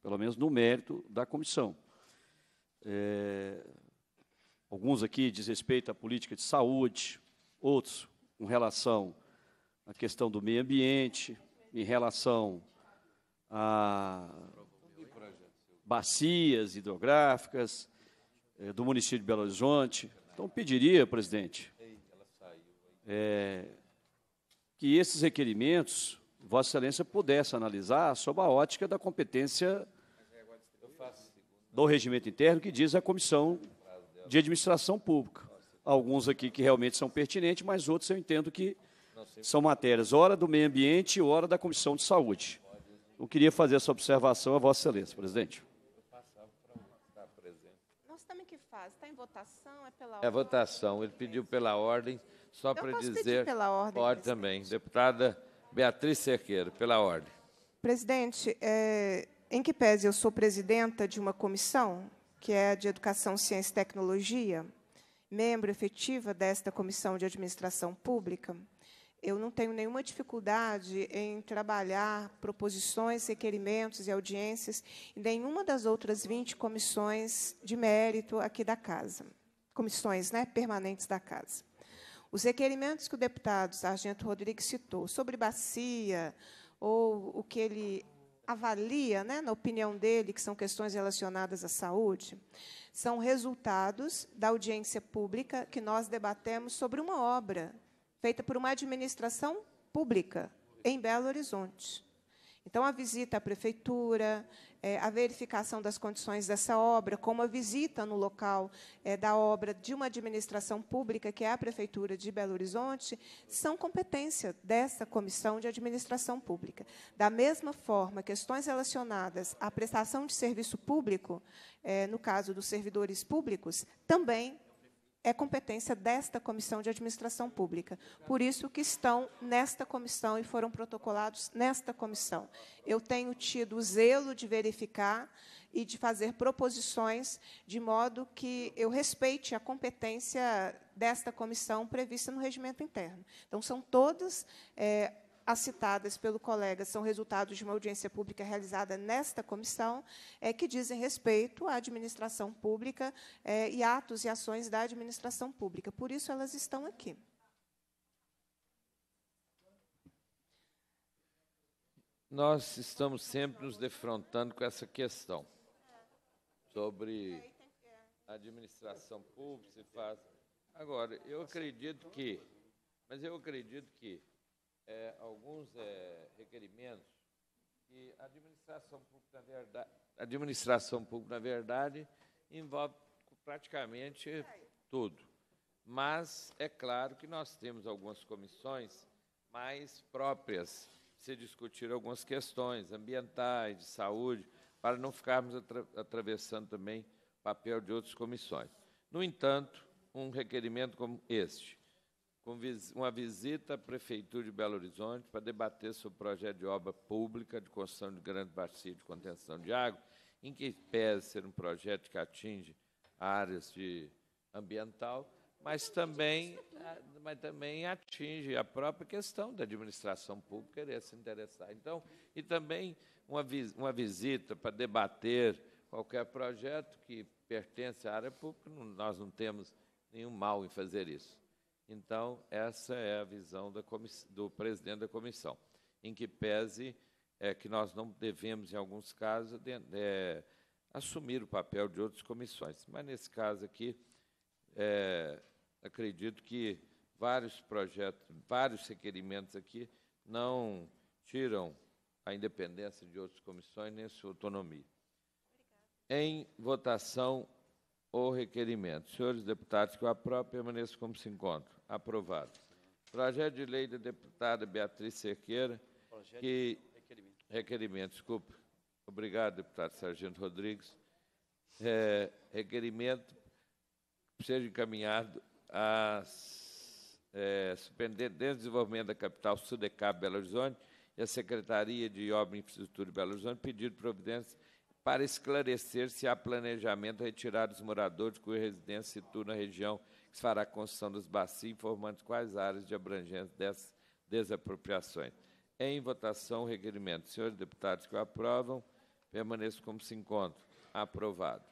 pelo menos no mérito da comissão. É, alguns aqui diz respeito à política de saúde, outros com relação à questão do meio ambiente, em relação a bacias hidrográficas é, do município de Belo Horizonte. Então, pediria, presidente, é, que esses requerimentos, Vossa Excelência pudesse analisar sob a ótica da competência do regimento interno que diz a Comissão de Administração Pública. Alguns aqui que realmente são pertinentes, mas outros eu entendo que são matérias, hora do meio ambiente e hora da Comissão de Saúde. Eu queria fazer essa observação a Vossa Excelência, presidente. Nós também que faz? Está em votação? É pela é ordem? É votação. Ele pediu pela ordem só para dizer. Pela ordem, pode presidente. também. Deputada Beatriz Cerqueira, pela ordem. Presidente, é, em que pese eu sou presidenta de uma comissão, que é a de Educação, Ciência e Tecnologia, membro efetiva desta comissão de administração pública, eu não tenho nenhuma dificuldade em trabalhar proposições, requerimentos e audiências em nenhuma das outras 20 comissões de mérito aqui da casa, comissões né, permanentes da casa. Os requerimentos que o deputado Sargento Rodrigues citou sobre bacia, ou o que ele avalia, né, na opinião dele, que são questões relacionadas à saúde, são resultados da audiência pública que nós debatemos sobre uma obra feita por uma administração pública em Belo Horizonte. Então, a visita à prefeitura, é, a verificação das condições dessa obra, como a visita no local é, da obra de uma administração pública, que é a Prefeitura de Belo Horizonte, são competência dessa comissão de administração pública. Da mesma forma, questões relacionadas à prestação de serviço público, é, no caso dos servidores públicos, também é competência desta Comissão de Administração Pública. Por isso que estão nesta comissão e foram protocolados nesta comissão. Eu tenho tido o zelo de verificar e de fazer proposições de modo que eu respeite a competência desta comissão prevista no regimento interno. Então, são todas é, as citadas pelo colega são resultados de uma audiência pública realizada nesta comissão, é, que dizem respeito à administração pública é, e atos e ações da administração pública. Por isso, elas estão aqui. Nós estamos sempre nos defrontando com essa questão sobre administração pública Agora, eu acredito que, mas eu acredito que é, alguns é, requerimentos que a administração pública, na verdade, administração pública, na verdade, envolve praticamente tudo. Mas é claro que nós temos algumas comissões mais próprias se discutir algumas questões ambientais, de saúde, para não ficarmos atra atravessando também papel de outras comissões. No entanto, um requerimento como este, com uma visita à Prefeitura de Belo Horizonte para debater sobre o projeto de obra pública de construção de grande bacia de contenção de água, em que pese ser um projeto que atinge áreas de ambiental, mas também, mas também atinge a própria questão da administração pública querer se interessar. Então, e também uma, uma visita para debater qualquer projeto que pertence à área pública, nós não temos nenhum mal em fazer isso. Então, essa é a visão do presidente da comissão, em que pese é, que nós não devemos, em alguns casos, de, é, assumir o papel de outras comissões. Mas, nesse caso aqui, é, acredito que vários projetos, vários requerimentos aqui não tiram a independência de outras comissões nem sua autonomia. Obrigada. Em votação, ou requerimento. Senhores deputados, que eu aprovo, permaneça como se encontra. Aprovado. Projeto de lei da deputada Beatriz Cerqueira, Projeto que... Requerimento. Requerimento, desculpe. Obrigado, deputado Sargento Rodrigues. É, requerimento seja encaminhado a é, Superintendência de Desenvolvimento da Capital Sudecap Belo Horizonte e à Secretaria de Obra e Infraestrutura de Belo Horizonte pedido providência para esclarecer se há planejamento retirado dos moradores cuja residência se situa na região se fará a construção dos bacios, informando quais áreas de abrangência dessas desapropriações. Em votação, o requerimento. Senhores deputados que o aprovam, permaneçam como se encontram. Aprovado.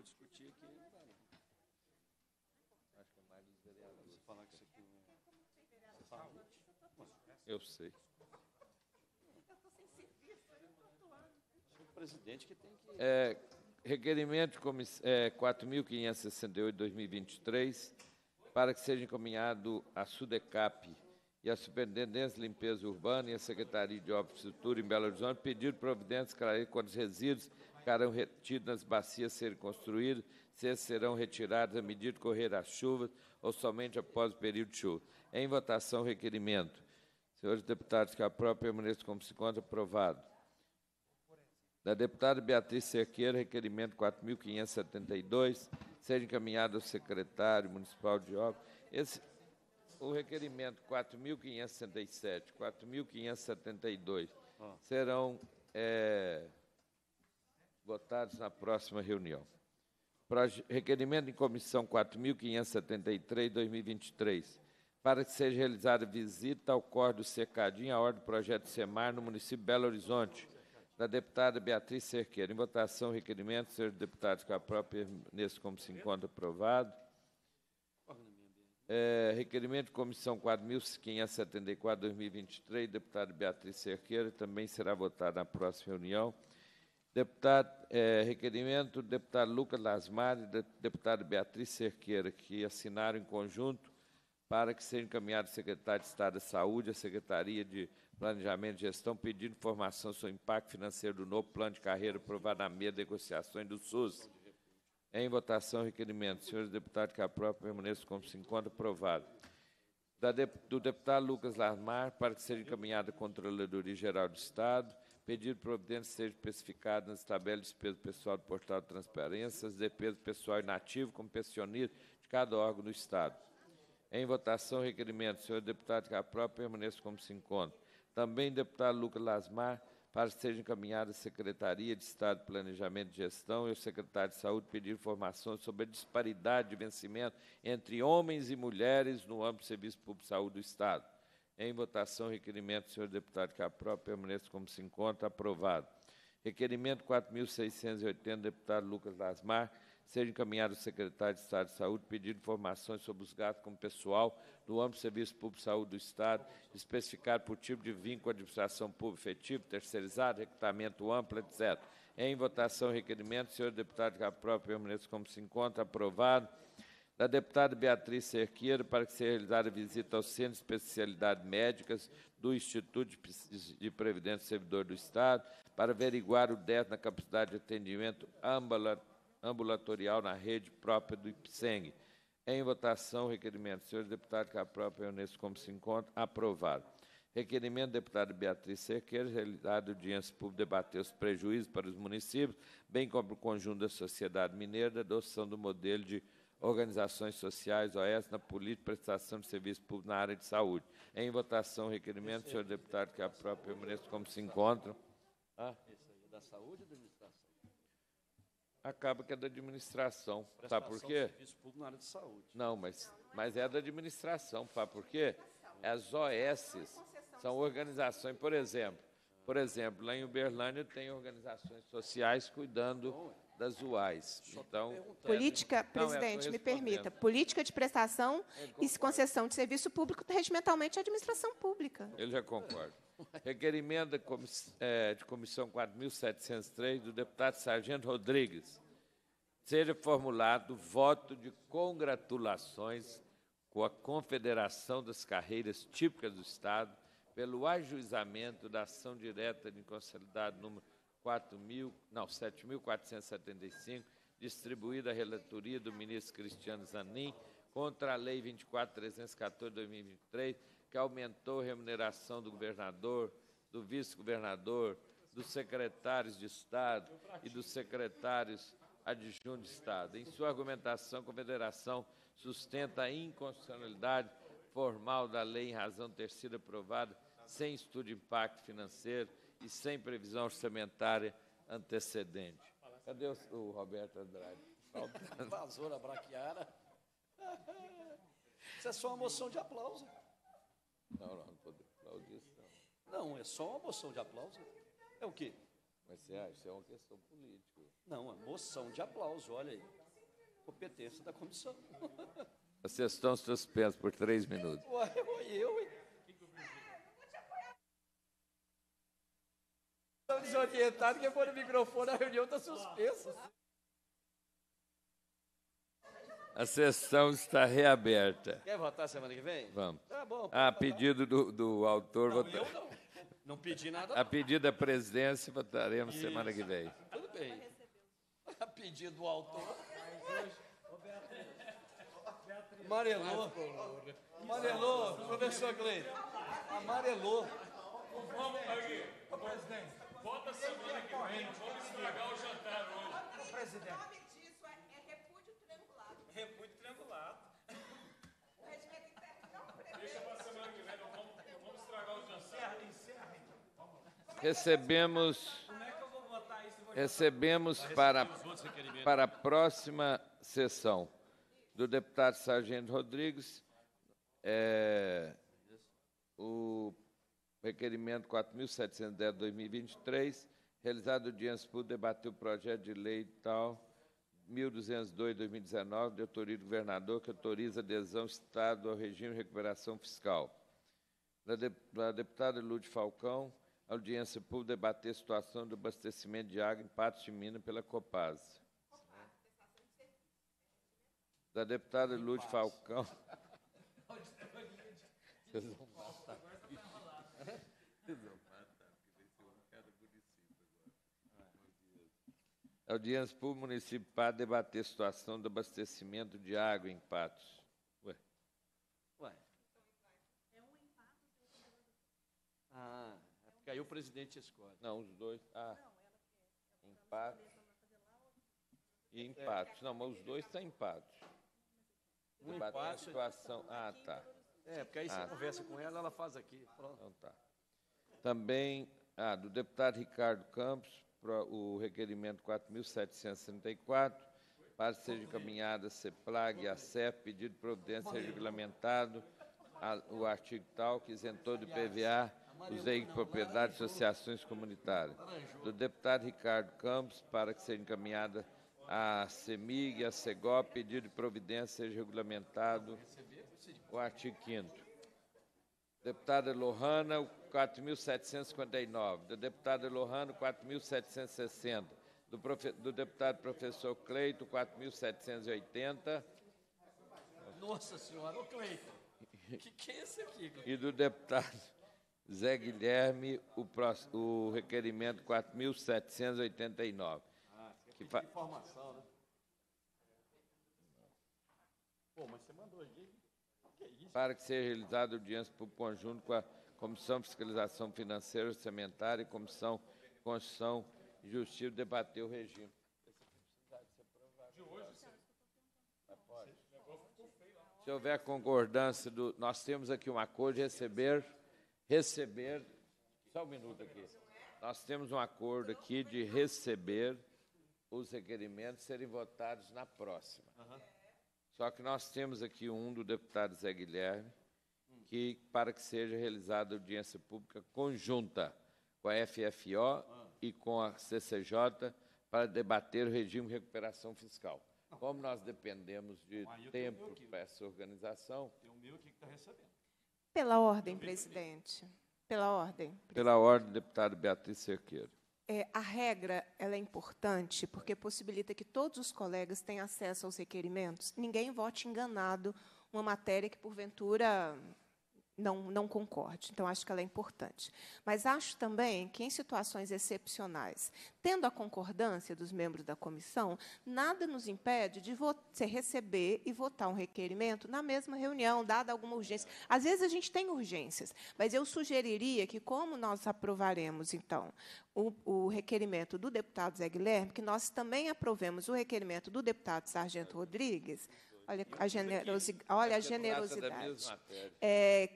for discutir aqui, Acho que é mais dos é vereadores. falar que isso aqui não é. saúde? É assim. Eu sei. O presidente que tem que. É, requerimento é, 4.568-2023 para que seja encaminhado à SUDECAP e à Superintendência de Limpeza Urbana e à Secretaria de Obras e Estrutura em Belo Horizonte pedido providências para esclarecer quanto resíduos ficarão retidos nas bacias serem construídas, se serão retirados à medida que correr as chuvas ou somente após o período de chuva. Em votação, requerimento. Senhores deputados, que a própria permaneça como se encontra aprovado. Da deputada Beatriz Cerqueira, requerimento 4.572, seja encaminhado ao secretário municipal de obras. Esse, o requerimento 4.567, 4.572 ah. serão é, votados na próxima reunião. requerimento em comissão 4.573-2023, para que seja realizada visita ao Corre Secadinho Cercadinho, à ordem do projeto SEMAR, no município de Belo Horizonte, da deputada Beatriz Cerqueira. Em votação, requerimento, senhores deputados, que a própria permaneça como se encontra aprovado. É, requerimento de comissão 4.574-2023, deputada Beatriz Cerqueira, também será votado na próxima reunião. Deputado, é, requerimento do deputado Lucas Lasmar e da deputada Beatriz Cerqueira, que assinaram em conjunto para que seja encaminhado ao secretário de Estado da Saúde, à Secretaria de Planejamento e Gestão, pedindo informação sobre o impacto financeiro do novo plano de carreira aprovado na meia de negociações do SUS. Em votação, requerimento. Senhores deputados, que aprova, permaneçam como se encontra aprovado. Da, do deputado Lucas Lasmar, para que seja encaminhado à Controladoria Geral do Estado, Pedido de providência seja especificado nas tabelas de despesa pessoal do portal de transparência, as despesas pessoal inativo como pensionista de cada órgão do Estado. Em votação, requerimento, senhor deputado que a própria permaneça como se encontra. Também deputado Lucas Lasmar, para que seja encaminhada à Secretaria de Estado de Planejamento e Gestão e ao secretário de Saúde pedir informações sobre a disparidade de vencimento entre homens e mulheres no âmbito do Serviço Público de Saúde do Estado. Em votação, requerimento do senhor deputado que a própria permaneça como se encontra, aprovado. Requerimento 4.680, deputado Lucas Lasmar, seja encaminhado ao secretário de Estado de Saúde pedindo informações sobre os gastos com pessoal no âmbito do Serviço Público de Saúde do Estado, especificado por tipo de vínculo, administração pública efetivo, terceirizado, recrutamento amplo, etc. Em votação, requerimento, senhor deputado que a própria permaneça como se encontra, aprovado da deputada Beatriz Cerqueira para que seja realizada visita ao Centro de Especialidades Médicas do Instituto de Previdência Servidor do Estado para averiguar o déficit na capacidade de atendimento ambulatorial na rede própria do IPSENG. Em votação, o requerimento. Senhores deputados, que a própria Unesco como se encontra, aprovado. Requerimento da deputada Beatriz Cerqueira, realizada audiência pública, debater os prejuízos para os municípios, bem como o conjunto da sociedade mineira, da adoção do modelo de organizações sociais, OES, na política prestação de serviço público na área de saúde. Em votação, requerimento, senhor deputado, que a própria ministra como se encontram. Ah? da saúde ou da administração? Acaba que é da administração. Sabe por quê? Serviço público na área de saúde. Não, mas, mas é da administração. Sabe por quê? As OS são organizações, por exemplo. Por exemplo, lá em Uberlândia tem organizações sociais cuidando das UAIs. Então, política, é presidente, não, me permita, política de prestação é e concessão de serviço público regimentalmente à administração pública. Ele já concorda. Requerimento é, de comissão 4.703 do deputado Sargento Rodrigues. Seja formulado voto de congratulações com a Confederação das Carreiras Típicas do Estado pelo ajuizamento da ação direta de inconstitucionalidade número não, 7.475, distribuída à relatoria do ministro Cristiano Zanin, contra a Lei 24.314 2023, que aumentou a remuneração do governador, do vice-governador, dos secretários de Estado e dos secretários adjuntos de Estado. Em sua argumentação, a Confederação sustenta a inconstitucionalidade formal da lei em razão de ter sido aprovada sem estudo de impacto financeiro e sem previsão orçamentária antecedente. Cadê o, o Roberto Andrade? Vazou na braquiara. Isso é só uma moção de aplauso. Não, não, não pode aplaudir isso, não. Não, é só uma moção de aplauso. É o quê? Mas você acha, isso é uma questão política. Não, é moção de aplauso, olha aí. Competência da comissão. Vocês estão suspensos por três minutos. Ué, eu, eu, hein? desorientado que foi no microfone, a reunião está suspensa. A sessão está reaberta. Quer votar semana que vem? Vamos. Tá bom. A pedido do, do autor... Não, votar... não. não pedi nada. A pedido da presidência, votaremos Isso. semana que vem. Tudo bem. A pedido do autor... Amarelou. Amarelou, professor Cleiton. Amarelou. Vamos, presidente. Vota semana que vem, vamos estragar o jantar hoje. O presidente. O nome disso é, é repúdio triangulado. Repúdio triangulado. Deixa para semana que vem, não vamos, vamos estragar o jantar. Encerra, encerra. Então. Recebemos. Como é que eu vou votar isso? Recebemos para, para a próxima sessão do deputado Sargento Rodrigues é, o Requerimento 4.710 2023, realizado audiência pública, debater o projeto de lei tal 1202 2019, de autoria do governador, que autoriza adesão do Estado ao regime de recuperação fiscal. Da, de, da deputada Lúcia Falcão, audiência pública debater a situação do abastecimento de água em Patos de Minas pela Copasa. Da deputada Lúcia Falcão. Audiência por município para debater a situação do abastecimento de água em Patos. Ué. Ué. É ah, é porque aí o presidente escolhe. Não, os dois. Ah. Em E em Não, mas os dois estão em Patos. Um empate. A situação. Ah, tá. É, porque aí você ah. conversa com ela, ela faz aqui. Pronto. Então tá. Também, ah, do deputado Ricardo Campos, pro, o requerimento 4.734, para seja encaminhada a CEPLAG e a CEP, pedido de providência regulamentado, a, o artigo tal, que isentou de PVA os veículos de propriedade de associações comunitárias. Do deputado Ricardo Campos, para que seja encaminhada a CEMIG e a CEGOP, pedido de providência seja regulamentado o artigo 5 Deputada Lohana, 4.759. Da deputada Lohana, 4.760. Do, profe... do deputado professor Cleito, 4.780. Nossa Senhora, ô Cleito, o que, que é isso aqui? Cleito? E do deputado Zé Guilherme, o, o requerimento 4.789. Ah, que é informação, né? Pô, mas você mandou aqui. É para que seja realizada audiência por conjunto com a Comissão de Fiscalização Financeira Orçamentária e Comissão de Constituição e Justiça debater o regime. De hoje, tá se houver concordância do. Nós temos aqui um acordo de receber, receber. Só um minuto aqui. Nós temos um acordo aqui de receber os requerimentos serem votados na próxima. Uhum. Só que nós temos aqui um do deputado Zé Guilherme, que para que seja realizada audiência pública conjunta com a FFO e com a CCJ para debater o regime de recuperação fiscal. Como nós dependemos de ah, tempo para essa organização. Tem o meu aqui que está recebendo. Pela ordem, presidente. Pela ordem. Presidente. Pela ordem, deputado Beatriz Cerqueiro. É, a regra ela é importante porque possibilita que todos os colegas tenham acesso aos requerimentos. Ninguém vote enganado uma matéria que, porventura, não, não concorde. Então, acho que ela é importante. Mas acho também que, em situações excepcionais, tendo a concordância dos membros da comissão, nada nos impede de você receber e votar um requerimento na mesma reunião, dada alguma urgência. Às vezes, a gente tem urgências, mas eu sugeriria que, como nós aprovaremos, então, o, o requerimento do deputado Zé Guilherme, que nós também aprovemos o requerimento do deputado Sargento Rodrigues, Olha a, generosi olha a é generosidade. É,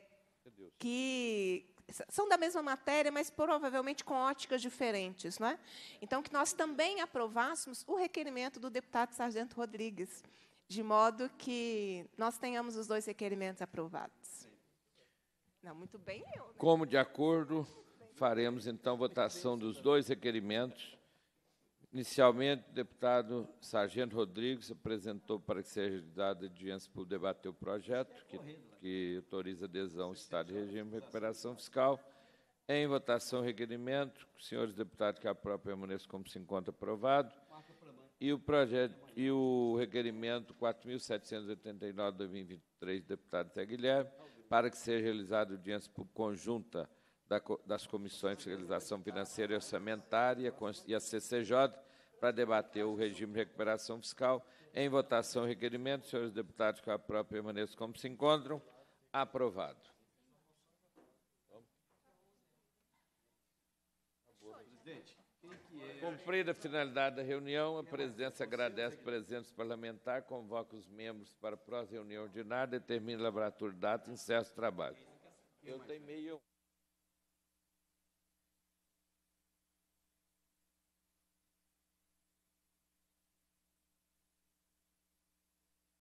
que são da mesma matéria, mas provavelmente com óticas diferentes. Não é? Então, que nós também aprovássemos o requerimento do deputado Sargento Rodrigues, de modo que nós tenhamos os dois requerimentos aprovados. Não, muito bem eu. Né? Como de acordo, faremos, então, votação dos dois requerimentos Inicialmente, o deputado Sargento Rodrigues apresentou para que seja dada audiência por debater o projeto que, que autoriza adesão ao Estado de regime de recuperação fiscal. Em votação, requerimento. Senhores deputados, que a própria permaneça como se encontra aprovado. E o projeto e o requerimento 4.789/2023, deputado Zé Guilherme, para que seja realizada audiência por conjunta das comissões de fiscalização financeira e orçamentária e a CCJ para debater o regime de recuperação fiscal. Em votação, requerimento. Senhores deputados que própria permaneçam como se encontram. Aprovado. Cumprida a finalidade da reunião, a presidência agradece a presença parlamentar, convoca os membros para a próxima reunião ordinária, determina a laboratório data e encerra o trabalho. Eu tenho meio...